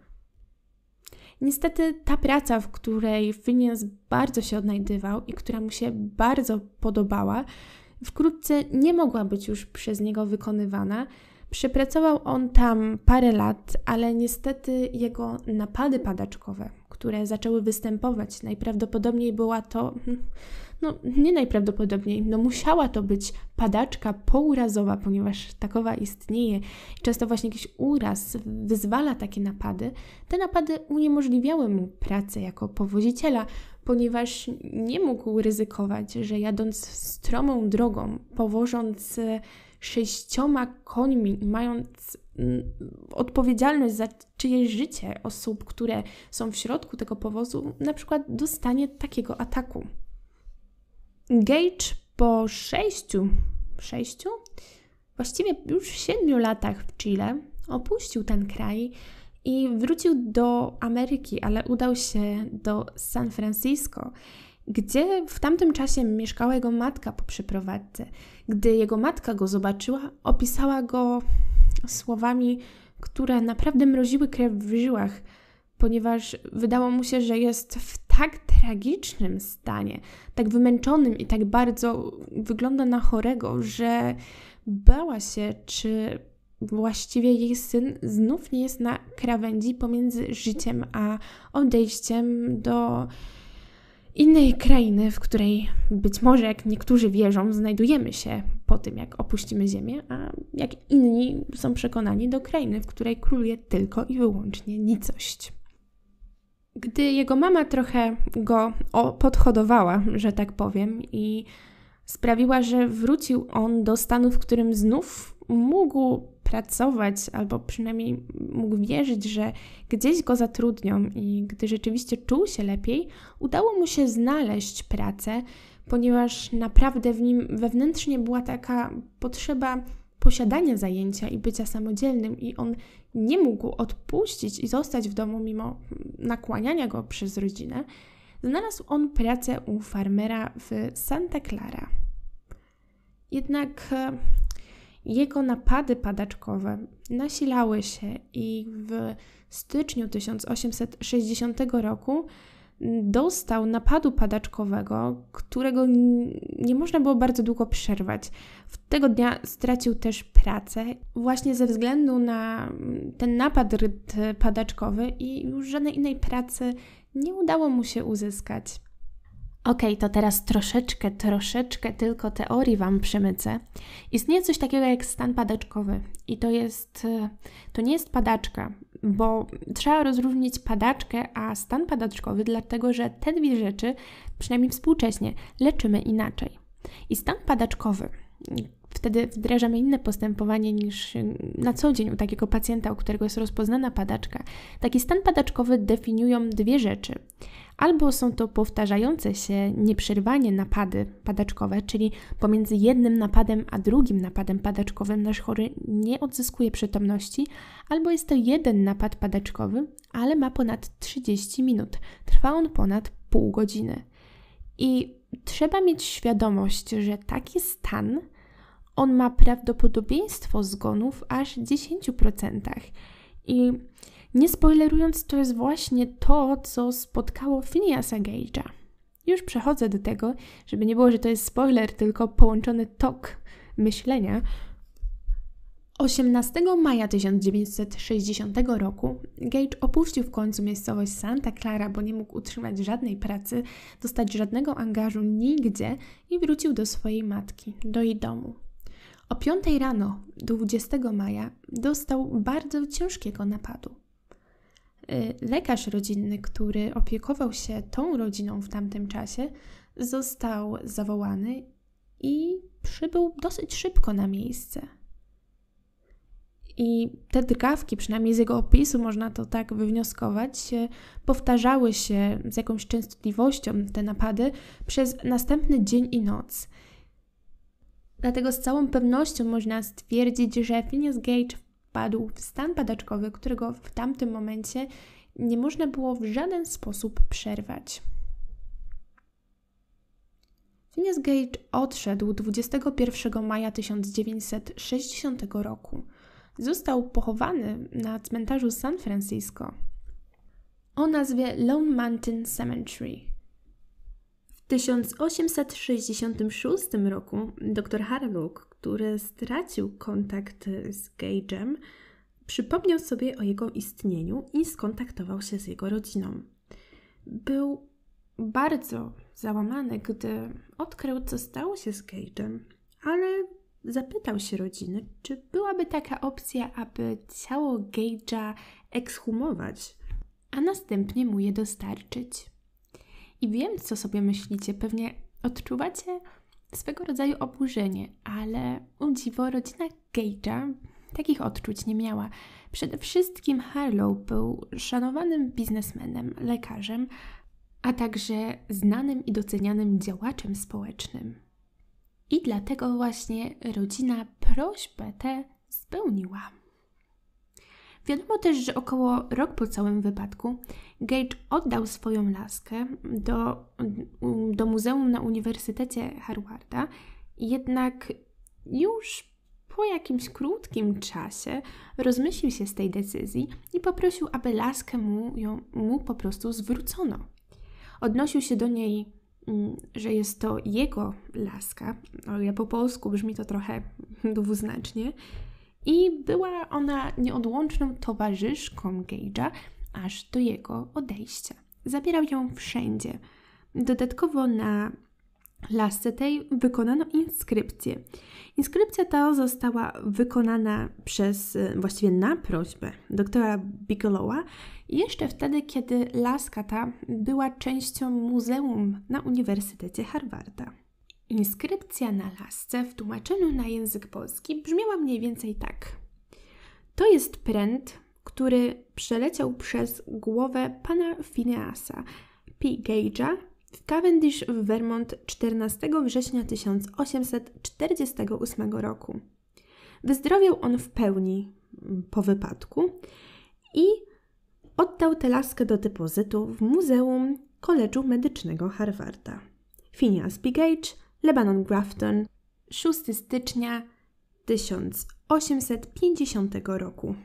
Niestety ta praca, w której Phineas bardzo się odnajdywał i która mu się bardzo podobała, wkrótce nie mogła być już przez niego wykonywana. Przepracował on tam parę lat, ale niestety jego napady padaczkowe które zaczęły występować, najprawdopodobniej była to, hmm, no nie najprawdopodobniej, no musiała to być padaczka pourazowa, ponieważ takowa istnieje. I często właśnie jakiś uraz wyzwala takie napady. Te napady uniemożliwiały mu pracę jako powoziciela, ponieważ nie mógł ryzykować, że jadąc stromą drogą, powożąc sześcioma końmi mając odpowiedzialność za czyjeś życie osób, które są w środku tego powozu, na przykład dostanie takiego ataku. Gage po sześciu, sześciu, właściwie już siedmiu latach w Chile opuścił ten kraj i wrócił do Ameryki, ale udał się do San Francisco, gdzie w tamtym czasie mieszkała jego matka po przeprowadzce. Gdy jego matka go zobaczyła, opisała go słowami, które naprawdę mroziły krew w żyłach, ponieważ wydało mu się, że jest w tak tragicznym stanie, tak wymęczonym i tak bardzo wygląda na chorego, że bała się, czy właściwie jej syn znów nie jest na krawędzi pomiędzy życiem a odejściem do innej krainy, w której być może, jak niektórzy wierzą, znajdujemy się, po tym, jak opuścimy Ziemię, a jak inni są przekonani do krainy, w której króluje tylko i wyłącznie nicość. Gdy jego mama trochę go podchodowała, że tak powiem, i sprawiła, że wrócił on do stanu, w którym znów mógł pracować, albo przynajmniej mógł wierzyć, że gdzieś go zatrudnią, i gdy rzeczywiście czuł się lepiej, udało mu się znaleźć pracę, ponieważ naprawdę w nim wewnętrznie była taka potrzeba posiadania zajęcia i bycia samodzielnym, i on nie mógł odpuścić i zostać w domu mimo nakłaniania go przez rodzinę znalazł on pracę u farmera w Santa Clara. Jednak e, jego napady padaczkowe nasilały się i w styczniu 1860 roku dostał napadu padaczkowego, którego nie można było bardzo długo przerwać. W tego dnia stracił też pracę właśnie ze względu na ten napad padaczkowy i już żadnej innej pracy nie udało mu się uzyskać. OK, to teraz troszeczkę, troszeczkę tylko teorii Wam przemycę. Istnieje coś takiego jak stan padaczkowy i to jest, e, to nie jest padaczka, bo trzeba rozróżnić padaczkę, a stan padaczkowy, dlatego że te dwie rzeczy, przynajmniej współcześnie, leczymy inaczej. I stan padaczkowy, wtedy wdrażamy inne postępowanie niż na co dzień u takiego pacjenta, u którego jest rozpoznana padaczka. Taki stan padaczkowy definiują dwie rzeczy. Albo są to powtarzające się nieprzerwanie napady padaczkowe, czyli pomiędzy jednym napadem a drugim napadem padaczkowym nasz chory nie odzyskuje przytomności, albo jest to jeden napad padaczkowy, ale ma ponad 30 minut. Trwa on ponad pół godziny. I trzeba mieć świadomość, że taki stan on ma prawdopodobieństwo zgonów aż 10%. I nie spoilerując, to jest właśnie to, co spotkało Phineasa Gage'a. Już przechodzę do tego, żeby nie było, że to jest spoiler, tylko połączony tok myślenia. 18 maja 1960 roku Gage opuścił w końcu miejscowość Santa Clara, bo nie mógł utrzymać żadnej pracy, dostać żadnego angażu nigdzie i wrócił do swojej matki, do jej domu. O 5 rano 20 maja dostał bardzo ciężkiego napadu. Y, lekarz rodzinny, który opiekował się tą rodziną w tamtym czasie, został zawołany i przybył dosyć szybko na miejsce. I te drgawki, przynajmniej z jego opisu można to tak wywnioskować, powtarzały się z jakąś częstotliwością te napady przez następny dzień i noc. Dlatego z całą pewnością można stwierdzić, że Phineas Gage wpadł w stan padaczkowy, którego w tamtym momencie nie można było w żaden sposób przerwać. Phineas Gage odszedł 21 maja 1960 roku. Został pochowany na cmentarzu San Francisco o nazwie Lone Mountain Cemetery. 1866 roku dr Harlow, który stracił kontakt z Gage'em, przypomniał sobie o jego istnieniu i skontaktował się z jego rodziną. Był bardzo załamany, gdy odkrył, co stało się z Gage'em, ale zapytał się rodziny, czy byłaby taka opcja, aby ciało Gage'a ekshumować, a następnie mu je dostarczyć. I wiem, co sobie myślicie. Pewnie odczuwacie swego rodzaju oburzenie, ale u dziwo rodzina Gage'a takich odczuć nie miała. Przede wszystkim Harlow był szanowanym biznesmenem, lekarzem, a także znanym i docenianym działaczem społecznym. I dlatego właśnie rodzina prośbę tę spełniła. Wiadomo też, że około rok po całym wypadku Gage oddał swoją laskę do, do muzeum na Uniwersytecie Harvarda, jednak już po jakimś krótkim czasie rozmyślił się z tej decyzji i poprosił, aby laskę mu, ją, mu po prostu zwrócono. Odnosił się do niej, mm, że jest to jego laska, ale po polsku brzmi to trochę dwuznacznie, i była ona nieodłączną towarzyszką Gage'a aż do jego odejścia. Zabierał ją wszędzie. Dodatkowo na lasce tej wykonano inskrypcję. Inskrypcja ta została wykonana przez, y, właściwie na prośbę doktora Bigelowa jeszcze wtedy, kiedy laska ta była częścią muzeum na Uniwersytecie Harvarda. Inskrypcja na lasce w tłumaczeniu na język polski brzmiała mniej więcej tak. To jest pręt, który przeleciał przez głowę pana Phineasa P. Gage'a w Cavendish w Vermont 14 września 1848 roku. Wyzdrowiał on w pełni mm, po wypadku i oddał tę laskę do depozytu w Muzeum Kolegium Medycznego Harvarda. Phineas P. Gage, Lebanon Grafton, 6 stycznia 1850 roku.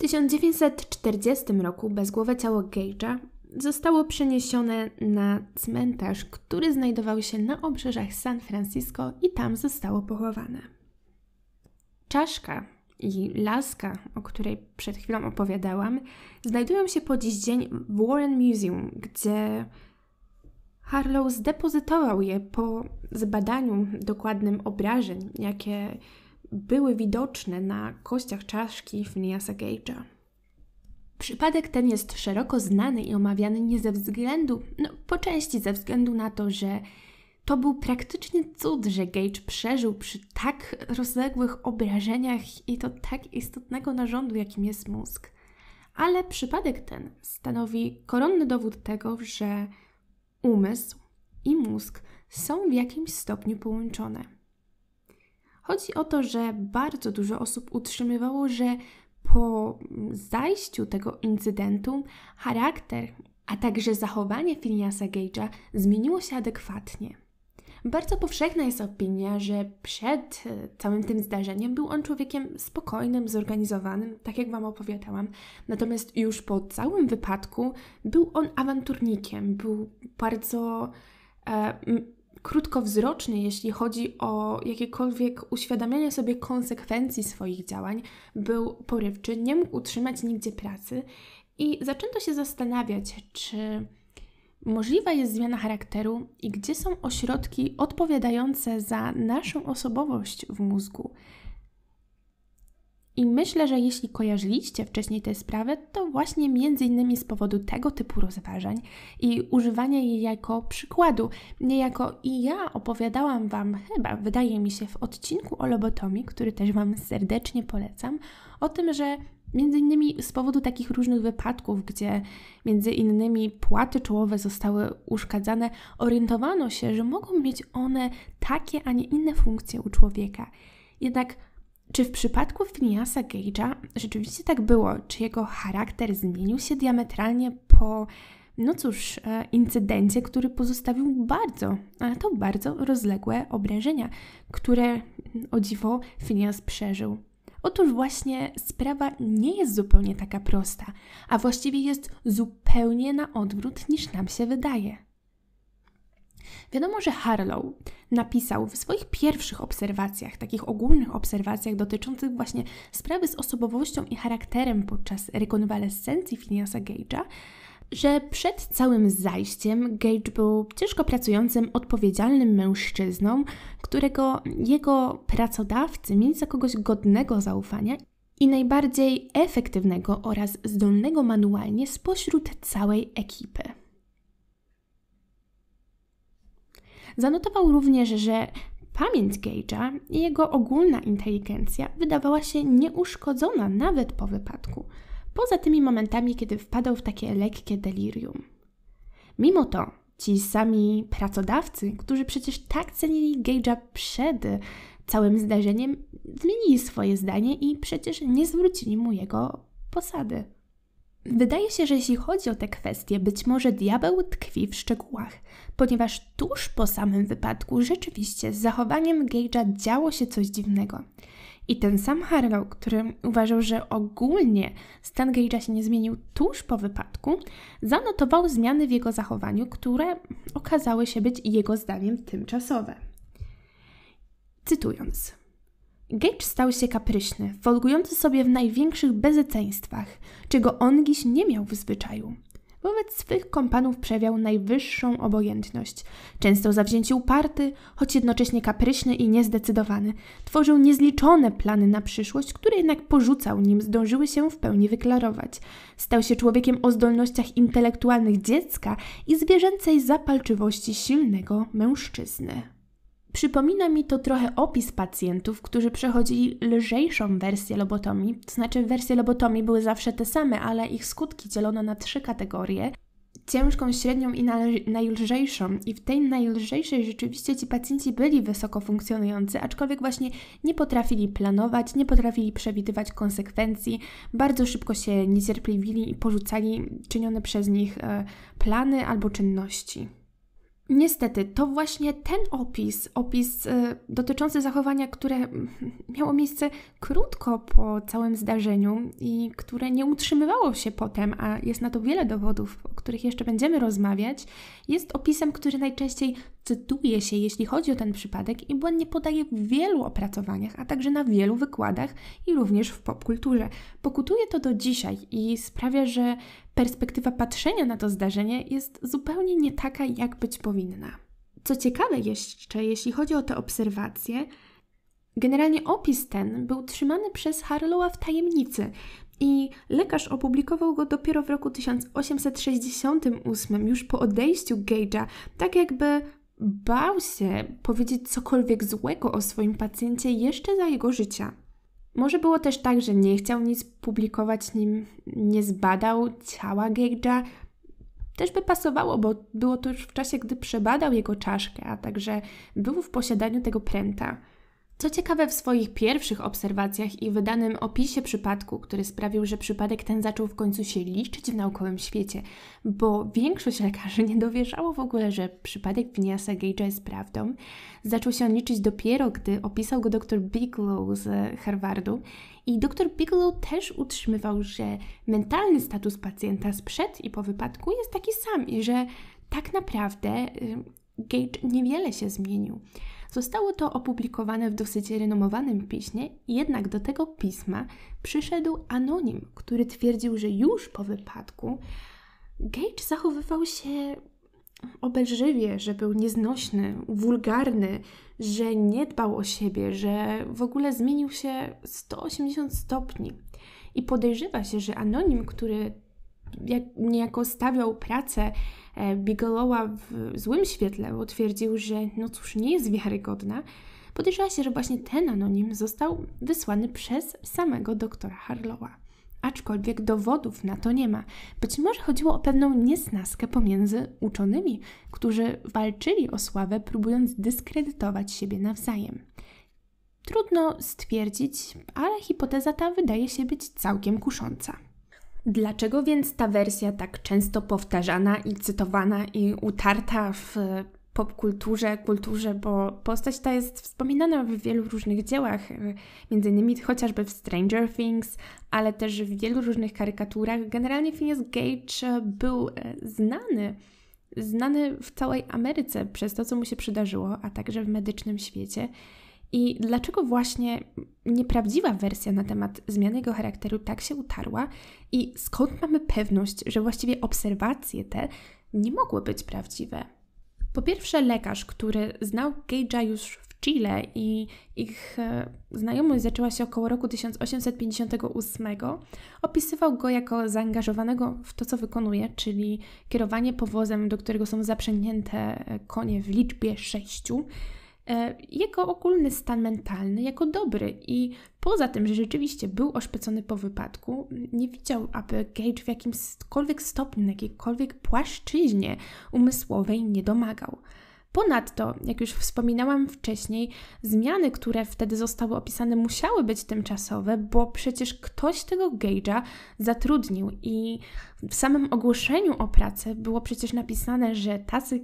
1940 roku bezgłowe ciało Gage'a zostało przeniesione na cmentarz, który znajdował się na obrzeżach San Francisco i tam zostało pochowane. Czaszka i laska, o której przed chwilą opowiadałam, znajdują się po dziś dzień w Warren Museum, gdzie Harlow zdepozytował je po zbadaniu dokładnym obrażeń, jakie były widoczne na kościach czaszki Phineasa Gage'a. Przypadek ten jest szeroko znany i omawiany nie ze względu, no po części ze względu na to, że to był praktycznie cud, że Gage przeżył przy tak rozległych obrażeniach i to tak istotnego narządu, jakim jest mózg. Ale przypadek ten stanowi koronny dowód tego, że umysł i mózg są w jakimś stopniu połączone Chodzi o to, że bardzo dużo osób utrzymywało, że po zajściu tego incydentu charakter, a także zachowanie Phineasa Gage'a zmieniło się adekwatnie. Bardzo powszechna jest opinia, że przed e, całym tym zdarzeniem był on człowiekiem spokojnym, zorganizowanym, tak jak Wam opowiadałam. Natomiast już po całym wypadku był on awanturnikiem, był bardzo e, krótkowzroczny, jeśli chodzi o jakiekolwiek uświadamianie sobie konsekwencji swoich działań, był porywczy, nie mógł utrzymać nigdzie pracy i zaczęto się zastanawiać, czy możliwa jest zmiana charakteru i gdzie są ośrodki odpowiadające za naszą osobowość w mózgu. I myślę, że jeśli kojarzyliście wcześniej tę sprawę, to właśnie między innymi z powodu tego typu rozważań i używania jej jako przykładu. Niejako i ja opowiadałam Wam, chyba wydaje mi się, w odcinku o lobotomii, który też Wam serdecznie polecam, o tym, że Między innymi z powodu takich różnych wypadków, gdzie między innymi płaty czołowe zostały uszkadzane, orientowano się, że mogą mieć one takie, a nie inne funkcje u człowieka. Jednak czy w przypadku Phineasa Gage'a rzeczywiście tak było? Czy jego charakter zmienił się diametralnie po, no cóż, e, incydencie, który pozostawił bardzo, ale to bardzo rozległe obrażenia, które o dziwo Phineas przeżył? Otóż właśnie sprawa nie jest zupełnie taka prosta, a właściwie jest zupełnie na odwrót niż nam się wydaje. Wiadomo, że Harlow napisał w swoich pierwszych obserwacjach, takich ogólnych obserwacjach dotyczących właśnie sprawy z osobowością i charakterem podczas rekonwalescencji Phineasa Gage'a, że przed całym zajściem Gage był ciężko pracującym, odpowiedzialnym mężczyzną, którego jego pracodawcy mieli za kogoś godnego zaufania i najbardziej efektywnego oraz zdolnego manualnie spośród całej ekipy. Zanotował również, że pamięć Gage'a i jego ogólna inteligencja wydawała się nieuszkodzona nawet po wypadku, poza tymi momentami, kiedy wpadał w takie lekkie delirium. Mimo to ci sami pracodawcy, którzy przecież tak cenili Gage'a przed całym zdarzeniem, zmienili swoje zdanie i przecież nie zwrócili mu jego posady. Wydaje się, że jeśli chodzi o te kwestie, być może diabeł tkwi w szczegółach, ponieważ tuż po samym wypadku rzeczywiście z zachowaniem Gage'a działo się coś dziwnego. I ten sam Harlow, który uważał, że ogólnie stan Gage'a się nie zmienił tuż po wypadku, zanotował zmiany w jego zachowaniu, które okazały się być jego zdaniem tymczasowe. Cytując: Gage stał się kapryśny, folgujący sobie w największych bezeceństwach, czego Ongiś nie miał w zwyczaju. Wobec swych kompanów przewiał najwyższą obojętność. Często zawzięci uparty, choć jednocześnie kapryśny i niezdecydowany, tworzył niezliczone plany na przyszłość, które jednak porzucał, nim zdążyły się w pełni wyklarować. Stał się człowiekiem o zdolnościach intelektualnych dziecka i zwierzęcej zapalczywości silnego mężczyzny. Przypomina mi to trochę opis pacjentów, którzy przechodzili lżejszą wersję lobotomii, to znaczy wersje lobotomii były zawsze te same, ale ich skutki dzielono na trzy kategorie. Ciężką, średnią i najlżejszą. I w tej najlżejszej rzeczywiście ci pacjenci byli wysoko funkcjonujący, aczkolwiek właśnie nie potrafili planować, nie potrafili przewidywać konsekwencji, bardzo szybko się niecierpliwili i porzucali czynione przez nich e, plany albo czynności. Niestety, to właśnie ten opis, opis y, dotyczący zachowania, które miało miejsce krótko po całym zdarzeniu i które nie utrzymywało się potem, a jest na to wiele dowodów, o których jeszcze będziemy rozmawiać, jest opisem, który najczęściej cytuje się, jeśli chodzi o ten przypadek i błędnie podaje w wielu opracowaniach, a także na wielu wykładach i również w popkulturze. Pokutuje to do dzisiaj i sprawia, że perspektywa patrzenia na to zdarzenie jest zupełnie nie taka, jak być powinna. Co ciekawe jeszcze, jeśli chodzi o te obserwacje, generalnie opis ten był trzymany przez Harlowa w tajemnicy, i lekarz opublikował go dopiero w roku 1868, już po odejściu Gage'a, tak jakby bał się powiedzieć cokolwiek złego o swoim pacjencie jeszcze za jego życia. Może było też tak, że nie chciał nic publikować, nim nie zbadał ciała Gage'a. Też by pasowało, bo było to już w czasie, gdy przebadał jego czaszkę, a także był w posiadaniu tego pręta. Co ciekawe, w swoich pierwszych obserwacjach i wydanym opisie przypadku, który sprawił, że przypadek ten zaczął w końcu się liczyć w naukowym świecie, bo większość lekarzy nie dowierzało w ogóle, że przypadek Phineasa Gage'a jest prawdą, zaczął się on liczyć dopiero, gdy opisał go dr Bigelow z Harvardu. I dr Bigelow też utrzymywał, że mentalny status pacjenta sprzed i po wypadku jest taki sam i że tak naprawdę y, Gage niewiele się zmienił. Zostało to opublikowane w dosyć renomowanym piśmie, jednak do tego pisma przyszedł anonim, który twierdził, że już po wypadku Gage zachowywał się obelżywie, że był nieznośny, wulgarny, że nie dbał o siebie, że w ogóle zmienił się 180 stopni. I podejrzewa się, że anonim, który niejako stawiał pracę E, Bigelowa w złym świetle, bo twierdził, że no cóż, nie jest wiarygodna, podejrzewa się, że właśnie ten anonim został wysłany przez samego doktora Harlowa. Aczkolwiek dowodów na to nie ma. Być może chodziło o pewną niesnaskę pomiędzy uczonymi, którzy walczyli o sławę, próbując dyskredytować siebie nawzajem. Trudno stwierdzić, ale hipoteza ta wydaje się być całkiem kusząca. Dlaczego więc ta wersja tak często powtarzana i cytowana i utarta w popkulturze, kulturze, bo postać ta jest wspominana w wielu różnych dziełach, między innymi chociażby w Stranger Things, ale też w wielu różnych karykaturach. Generalnie Phineas Gage e, był e, znany, znany w całej Ameryce przez to, co mu się przydarzyło, a także w medycznym świecie. I dlaczego właśnie nieprawdziwa wersja na temat zmiany jego charakteru tak się utarła i skąd mamy pewność, że właściwie obserwacje te nie mogły być prawdziwe? Po pierwsze, lekarz, który znał Gage'a już w Chile i ich e, znajomość zaczęła się około roku 1858, opisywał go jako zaangażowanego w to, co wykonuje, czyli kierowanie powozem, do którego są zaprzęgnięte e, konie w liczbie sześciu. E, jego ogólny stan mentalny jako dobry i poza tym, że rzeczywiście był oszpecony po wypadku, nie widział, aby Gage w jakimkolwiek stopniu, na jakiejkolwiek płaszczyźnie umysłowej nie domagał. Ponadto, jak już wspominałam wcześniej, zmiany, które wtedy zostały opisane, musiały być tymczasowe, bo przecież ktoś tego Gage'a zatrudnił i w samym ogłoszeniu o pracę było przecież napisane, że tacy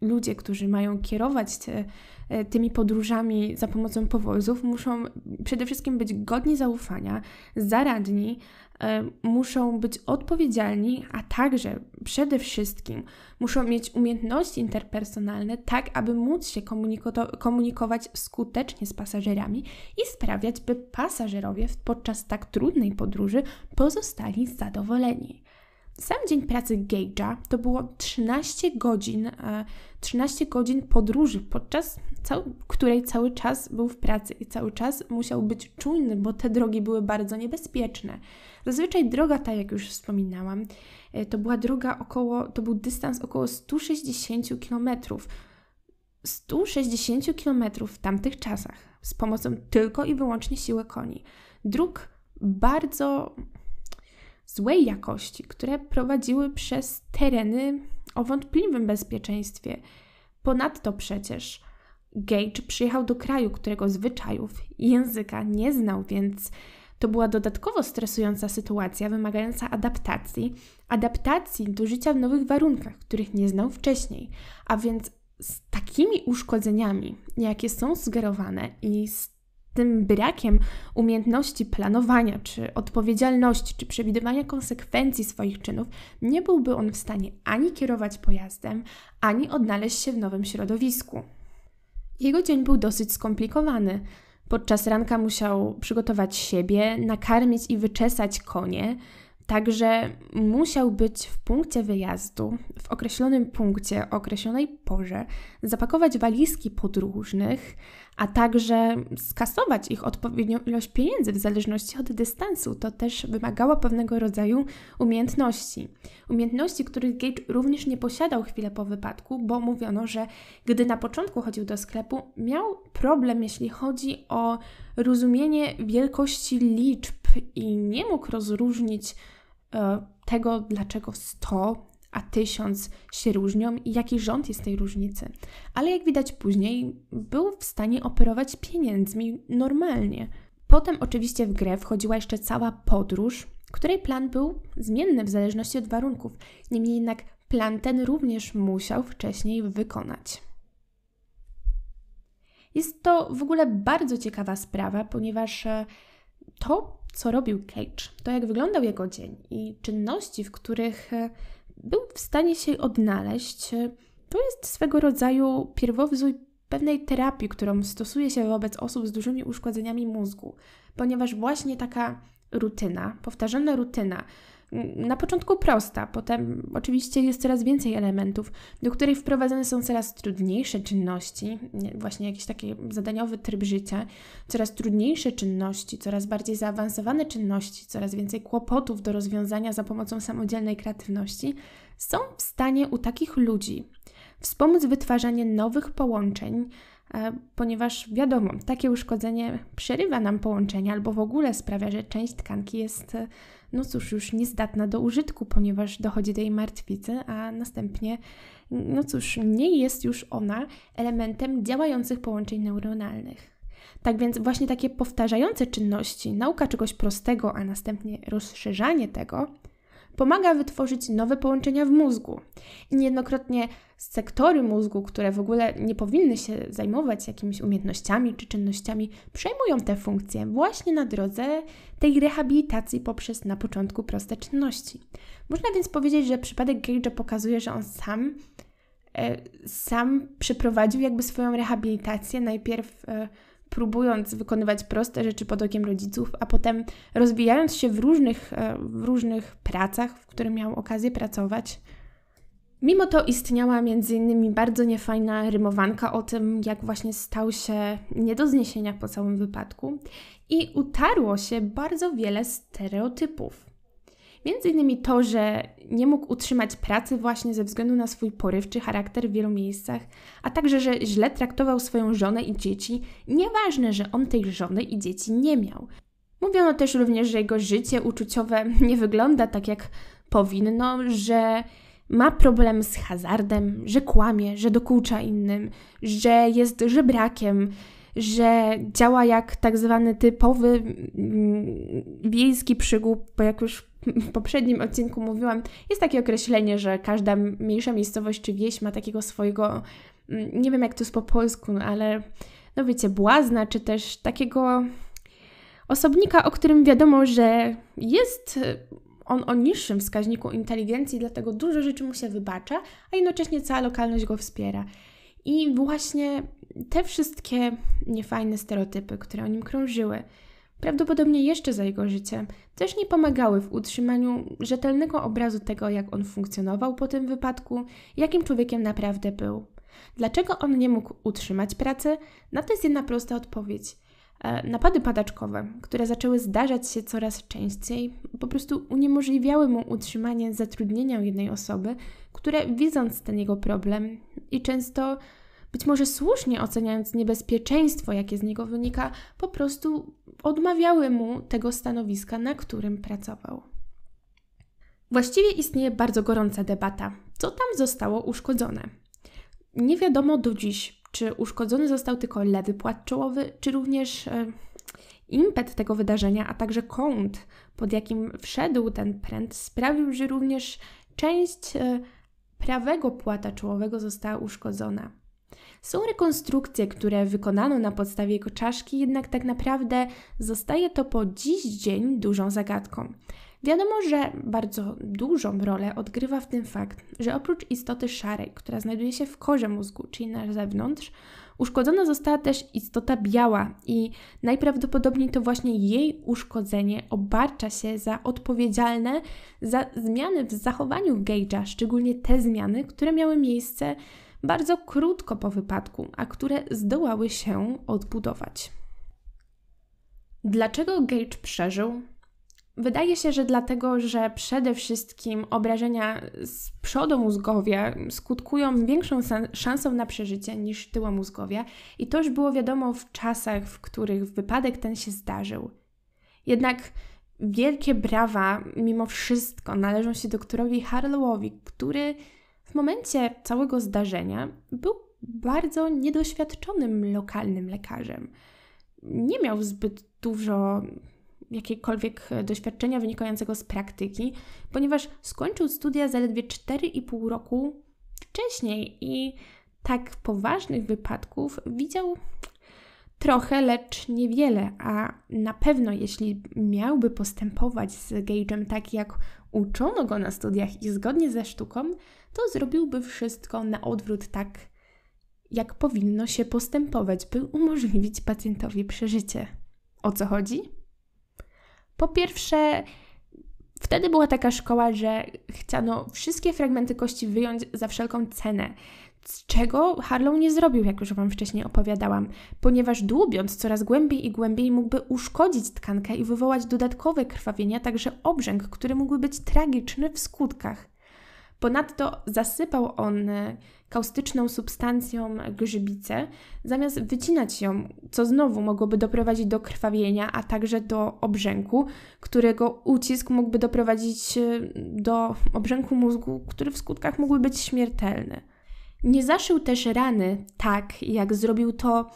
ludzie, którzy mają kierować te, e, tymi podróżami za pomocą powozów, muszą przede wszystkim być godni zaufania, zaradni, e, muszą być odpowiedzialni, a także przede wszystkim muszą mieć umiejętności interpersonalne, tak aby móc się komunikować skutecznie z pasażerami i sprawiać, by pasażerowie podczas tak trudnej podróży pozostali zadowoleni. Sam dzień pracy Gage'a to było 13 godzin, 13 e, godzin podróży, podczas cał której cały czas był w pracy i cały czas musiał być czujny, bo te drogi były bardzo niebezpieczne. Zazwyczaj droga ta, jak już wspominałam, e, to była droga około, to był dystans około 160 km. 160 km w tamtych czasach z pomocą tylko i wyłącznie siły koni. Dróg bardzo złej jakości, które prowadziły przez tereny o wątpliwym bezpieczeństwie. Ponadto przecież Gage przyjechał do kraju, którego zwyczajów i języka nie znał, więc to była dodatkowo stresująca sytuacja, wymagająca adaptacji, adaptacji do życia w nowych warunkach, których nie znał wcześniej. A więc z takimi uszkodzeniami, jakie są sugerowane i z tym brakiem umiejętności planowania, czy odpowiedzialności, czy przewidywania konsekwencji swoich czynów, nie byłby on w stanie ani kierować pojazdem, ani odnaleźć się w nowym środowisku. Jego dzień był dosyć skomplikowany. Podczas ranka musiał przygotować siebie, nakarmić i wyczesać konie, Także musiał być w punkcie wyjazdu, w określonym punkcie, o określonej porze, zapakować walizki podróżnych, a także skasować ich odpowiednią ilość pieniędzy w zależności od dystansu. To też wymagało pewnego rodzaju umiejętności. Umiejętności, których Gage również nie posiadał chwilę po wypadku, bo mówiono, że gdy na początku chodził do sklepu, miał problem, jeśli chodzi o rozumienie wielkości liczb i nie mógł rozróżnić e, tego, dlaczego 100 a tysiąc się różnią i jaki rząd jest tej różnicy. Ale jak widać później, był w stanie operować pieniędzmi normalnie. Potem oczywiście w grę wchodziła jeszcze cała podróż, której plan był zmienny w zależności od warunków. Niemniej jednak plan ten również musiał wcześniej wykonać. Jest to w ogóle bardzo ciekawa sprawa, ponieważ e, to, co robił Cage, to jak wyglądał jego dzień i czynności, w których e, był w stanie się odnaleźć. E, to jest swego rodzaju pierwowzór pewnej terapii, którą stosuje się wobec osób z dużymi uszkodzeniami mózgu, ponieważ właśnie taka rutyna, powtarzana rutyna, na początku prosta, potem oczywiście jest coraz więcej elementów, do których wprowadzane są coraz trudniejsze czynności, właśnie jakiś taki zadaniowy tryb życia, coraz trudniejsze czynności, coraz bardziej zaawansowane czynności, coraz więcej kłopotów do rozwiązania za pomocą samodzielnej kreatywności, są w stanie u takich ludzi wspomóc wytwarzanie nowych połączeń, e, ponieważ wiadomo, takie uszkodzenie przerywa nam połączenia albo w ogóle sprawia, że część tkanki jest e, no cóż, już niezdatna do użytku, ponieważ dochodzi do jej martwicy, a następnie, no cóż, nie jest już ona elementem działających połączeń neuronalnych. Tak więc właśnie takie powtarzające czynności, nauka czegoś prostego, a następnie rozszerzanie tego, pomaga wytworzyć nowe połączenia w mózgu. I niejednokrotnie sektory mózgu, które w ogóle nie powinny się zajmować jakimiś umiejętnościami czy czynnościami, przejmują te funkcje właśnie na drodze tej rehabilitacji poprzez na początku proste czynności. Można więc powiedzieć, że przypadek Gage'a pokazuje, że on sam e, sam przeprowadził jakby swoją rehabilitację najpierw e, próbując wykonywać proste rzeczy pod okiem rodziców, a potem rozwijając się w różnych, e, w różnych pracach, w których miał okazję pracować. Mimo to istniała między innymi bardzo niefajna rymowanka o tym, jak właśnie stał się nie do zniesienia po całym wypadku i utarło się bardzo wiele stereotypów. Między innymi to, że nie mógł utrzymać pracy właśnie ze względu na swój porywczy charakter w wielu miejscach, a także, że źle traktował swoją żonę i dzieci, nieważne, że on tej żony i dzieci nie miał. Mówiono też również, że jego życie uczuciowe nie wygląda tak jak powinno, że ma problem z hazardem, że kłamie, że dokucza innym, że jest żebrakiem, że działa jak tak zwany typowy mm, wiejski przygód, bo jak już w poprzednim odcinku mówiłam, jest takie określenie, że każda mniejsza miejscowość czy wieś ma takiego swojego, mm, nie wiem jak to jest po polsku, no ale no wiecie, błazna, czy też takiego osobnika, o którym wiadomo, że jest y, on o niższym wskaźniku inteligencji, dlatego dużo rzeczy mu się wybacza, a jednocześnie cała lokalność go wspiera. I właśnie te wszystkie niefajne stereotypy, które o nim krążyły, prawdopodobnie jeszcze za jego życie. też nie pomagały w utrzymaniu rzetelnego obrazu tego, jak on funkcjonował po tym wypadku, jakim człowiekiem naprawdę był. Dlaczego on nie mógł utrzymać pracy? Na to jest jedna prosta odpowiedź. E, napady padaczkowe, które zaczęły zdarzać się coraz częściej, po prostu uniemożliwiały mu utrzymanie zatrudnienia jednej osoby, które widząc ten jego problem i często być może słusznie oceniając niebezpieczeństwo, jakie z niego wynika, po prostu odmawiały mu tego stanowiska, na którym pracował. Właściwie istnieje bardzo gorąca debata, co tam zostało uszkodzone. Nie wiadomo do dziś, czy uszkodzony został tylko lewy płat czołowy, czy również e, impet tego wydarzenia, a także kąt, pod jakim wszedł ten pręt, sprawił, że również część e, prawego płata czołowego została uszkodzona. Są rekonstrukcje, które wykonano na podstawie jego czaszki, jednak tak naprawdę zostaje to po dziś dzień dużą zagadką. Wiadomo, że bardzo dużą rolę odgrywa w tym fakt, że oprócz istoty szarej, która znajduje się w korze mózgu, czyli na zewnątrz, uszkodzona została też istota biała i najprawdopodobniej to właśnie jej uszkodzenie obarcza się za odpowiedzialne za zmiany w zachowaniu Gage'a, szczególnie te zmiany, które miały miejsce bardzo krótko po wypadku, a które zdołały się odbudować. Dlaczego Gage przeżył? Wydaje się, że dlatego, że przede wszystkim obrażenia z przodu mózgowia skutkują większą szansą na przeżycie niż tyła mózgowia, i to już było wiadomo w czasach, w których wypadek ten się zdarzył. Jednak wielkie brawa, mimo wszystko, należą się doktorowi Harlowowi, który w momencie całego zdarzenia był bardzo niedoświadczonym lokalnym lekarzem. Nie miał zbyt dużo jakiegokolwiek doświadczenia wynikającego z praktyki, ponieważ skończył studia zaledwie 4,5 roku wcześniej i tak poważnych wypadków widział trochę, lecz niewiele, a na pewno jeśli miałby postępować z Gage'em tak, jak uczono go na studiach i zgodnie ze sztuką, to zrobiłby wszystko na odwrót tak, jak powinno się postępować, by umożliwić pacjentowi przeżycie. O co chodzi? Po pierwsze, wtedy była taka szkoła, że chciano wszystkie fragmenty kości wyjąć za wszelką cenę z czego Harlow nie zrobił, jak już Wam wcześniej opowiadałam, ponieważ dłubiąc coraz głębiej i głębiej mógłby uszkodzić tkankę i wywołać dodatkowe krwawienia, także obrzęk, który mógłby być tragiczny w skutkach. Ponadto zasypał on e, kaustyczną substancją grzybicę, zamiast wycinać ją, co znowu mogłoby doprowadzić do krwawienia, a także do obrzęku, którego ucisk mógłby doprowadzić e, do obrzęku mózgu, który w skutkach mógłby być śmiertelny. Nie zaszył też rany tak, jak zrobił to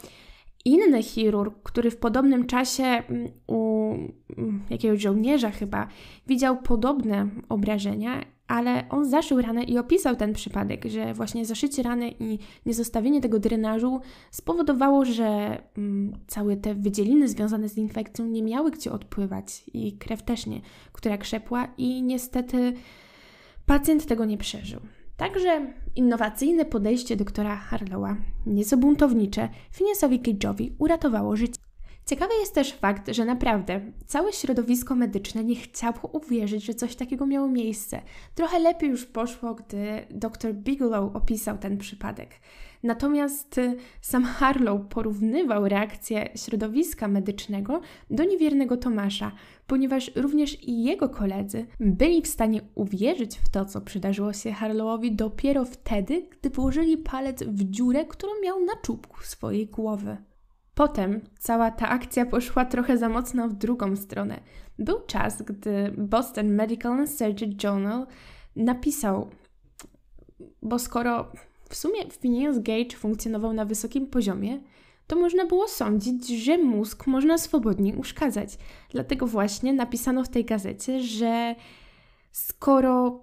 inny chirurg, który w podobnym czasie mm, u mm, jakiegoś żołnierza chyba widział podobne obrażenia, ale on zaszył ranę i opisał ten przypadek, że właśnie zaszycie rany i niezostawienie tego drenażu spowodowało, że mm, całe te wydzieliny związane z infekcją nie miały gdzie odpływać i krew też nie, która krzepła i niestety pacjent tego nie przeżył. Także innowacyjne podejście doktora Harlowa, nieco buntownicze, Phineasowi Cage'owi uratowało życie. Ciekawy jest też fakt, że naprawdę całe środowisko medyczne nie chciało uwierzyć, że coś takiego miało miejsce. Trochę lepiej już poszło, gdy dr Bigelow opisał ten przypadek. Natomiast y, sam Harlow porównywał reakcję środowiska medycznego do niewiernego Tomasza, ponieważ również i jego koledzy byli w stanie uwierzyć w to, co przydarzyło się Harlowowi dopiero wtedy, gdy włożyli palec w dziurę, którą miał na czubku swojej głowy. Potem cała ta akcja poszła trochę za mocno w drugą stronę. Był czas, gdy Boston Medical and Surgery Journal napisał, bo skoro w sumie Phineas Gage funkcjonował na wysokim poziomie, to można było sądzić, że mózg można swobodnie uszkadzać. Dlatego właśnie napisano w tej gazecie, że skoro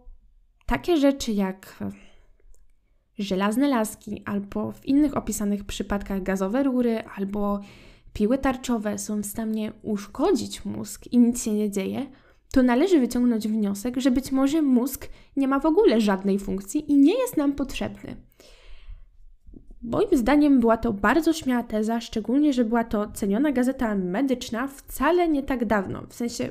takie rzeczy jak e, żelazne laski albo w innych opisanych przypadkach gazowe rury albo piły tarczowe są w stanie uszkodzić mózg i nic się nie dzieje, to należy wyciągnąć wniosek, że być może mózg nie ma w ogóle żadnej funkcji i nie jest nam potrzebny. Moim zdaniem była to bardzo śmiała teza, szczególnie, że była to ceniona gazeta medyczna wcale nie tak dawno. W sensie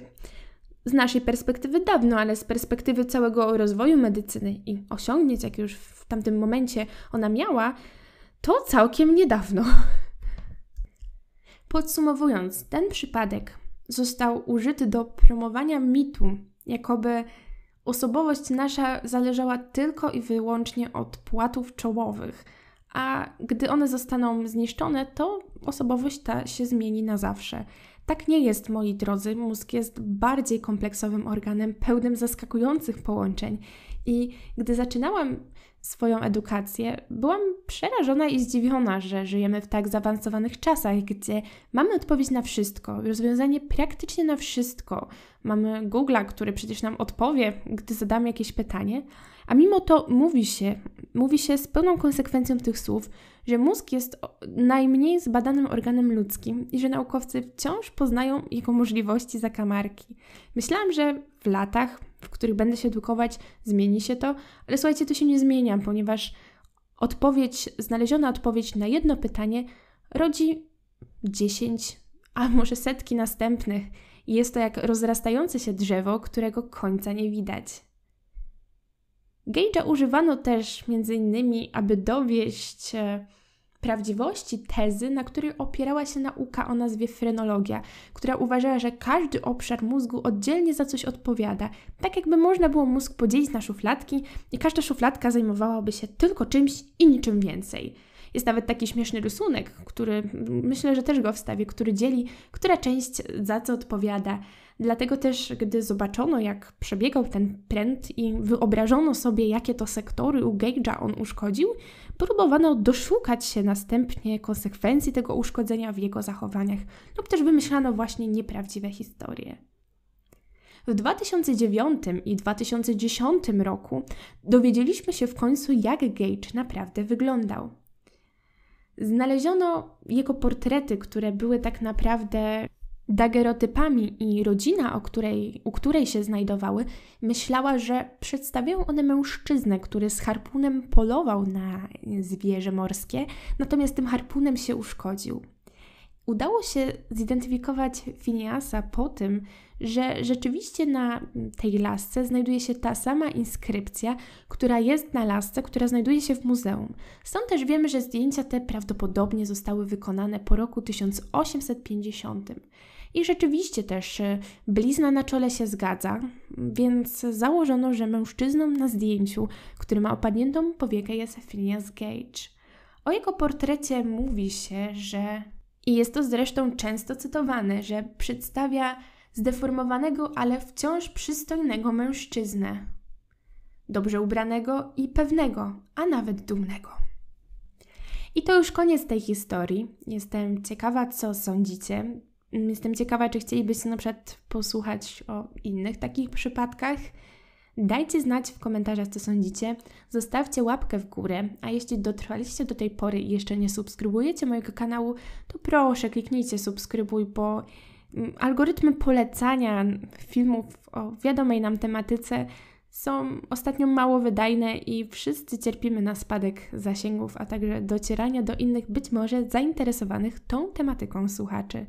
z naszej perspektywy dawno, ale z perspektywy całego rozwoju medycyny i osiągnięć, jakie już w tamtym momencie ona miała, to całkiem niedawno. Podsumowując, ten przypadek został użyty do promowania mitu, jakoby osobowość nasza zależała tylko i wyłącznie od płatów czołowych – a gdy one zostaną zniszczone, to osobowość ta się zmieni na zawsze. Tak nie jest, moi drodzy. Mózg jest bardziej kompleksowym organem, pełnym zaskakujących połączeń. I gdy zaczynałam swoją edukację, byłam przerażona i zdziwiona, że żyjemy w tak zaawansowanych czasach, gdzie mamy odpowiedź na wszystko, rozwiązanie praktycznie na wszystko. Mamy Google'a, który przecież nam odpowie, gdy zadam jakieś pytanie, a mimo to mówi się, mówi się z pełną konsekwencją tych słów, że mózg jest najmniej zbadanym organem ludzkim i że naukowcy wciąż poznają jego możliwości zakamarki. Myślałam, że w latach, w których będę się edukować, zmieni się to, ale słuchajcie, to się nie zmienia, ponieważ odpowiedź, znaleziona odpowiedź na jedno pytanie rodzi 10, a może setki następnych. I jest to jak rozrastające się drzewo, którego końca nie widać. Gage'a używano też m.in., aby dowieść e, prawdziwości tezy, na której opierała się nauka o nazwie frenologia, która uważała, że każdy obszar mózgu oddzielnie za coś odpowiada, tak jakby można było mózg podzielić na szufladki i każda szufladka zajmowałaby się tylko czymś i niczym więcej. Jest nawet taki śmieszny rysunek, który myślę, że też go wstawię, który dzieli, która część za co odpowiada. Dlatego też, gdy zobaczono, jak przebiegał ten pręd i wyobrażono sobie, jakie to sektory u Gage'a on uszkodził, próbowano doszukać się następnie konsekwencji tego uszkodzenia w jego zachowaniach lub też wymyślano właśnie nieprawdziwe historie. W 2009 i 2010 roku dowiedzieliśmy się w końcu, jak Gage naprawdę wyglądał. Znaleziono jego portrety, które były tak naprawdę dagerotypami i rodzina, o której, u której się znajdowały, myślała, że przedstawiają one mężczyznę, który z harpunem polował na zwierzę morskie, natomiast tym harpunem się uszkodził. Udało się zidentyfikować Finiasa po tym, że rzeczywiście na tej lasce znajduje się ta sama inskrypcja, która jest na lasce, która znajduje się w muzeum. Stąd też wiemy, że zdjęcia te prawdopodobnie zostały wykonane po roku 1850. I rzeczywiście też y, blizna na czole się zgadza, więc założono, że mężczyzną na zdjęciu, który ma opadniętą powiekę, jest Phineas Gage. O jego portrecie mówi się, że i jest to zresztą często cytowane, że przedstawia zdeformowanego, ale wciąż przystojnego mężczyznę. Dobrze ubranego i pewnego, a nawet dumnego. I to już koniec tej historii. Jestem ciekawa, co sądzicie. Mm, jestem ciekawa, czy chcielibyście na przykład posłuchać o innych takich przypadkach. Dajcie znać w komentarzach, co sądzicie. Zostawcie łapkę w górę, a jeśli dotrwaliście do tej pory i jeszcze nie subskrybujecie mojego kanału, to proszę kliknijcie subskrybuj, bo mm, algorytmy polecania filmów o wiadomej nam tematyce są ostatnio mało wydajne i wszyscy cierpimy na spadek zasięgów, a także docierania do innych, być może zainteresowanych tą tematyką słuchaczy.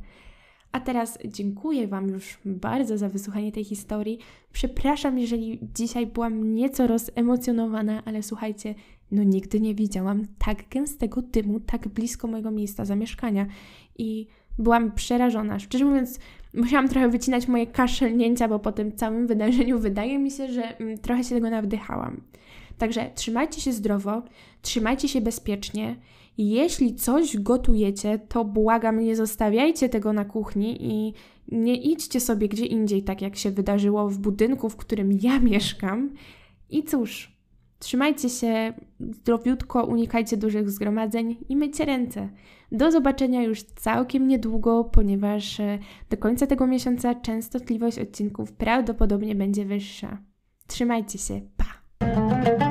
A teraz dziękuję Wam już bardzo za wysłuchanie tej historii. Przepraszam, jeżeli dzisiaj byłam nieco rozemocjonowana, ale słuchajcie, no nigdy nie widziałam tak gęstego dymu, tak blisko mojego miejsca zamieszkania. I byłam przerażona. Szczerze mówiąc, musiałam trochę wycinać moje kaszelnięcia, bo po tym całym wydarzeniu wydaje mi się, że mm, trochę się tego nawdychałam. Także trzymajcie się zdrowo, trzymajcie się bezpiecznie jeśli coś gotujecie, to błagam, nie zostawiajcie tego na kuchni i nie idźcie sobie gdzie indziej, tak jak się wydarzyło w budynku, w którym ja mieszkam. I cóż, trzymajcie się zdrowiutko, unikajcie dużych zgromadzeń i mycie ręce. Do zobaczenia już całkiem niedługo, ponieważ e, do końca tego miesiąca częstotliwość odcinków prawdopodobnie będzie wyższa. Trzymajcie się, pa!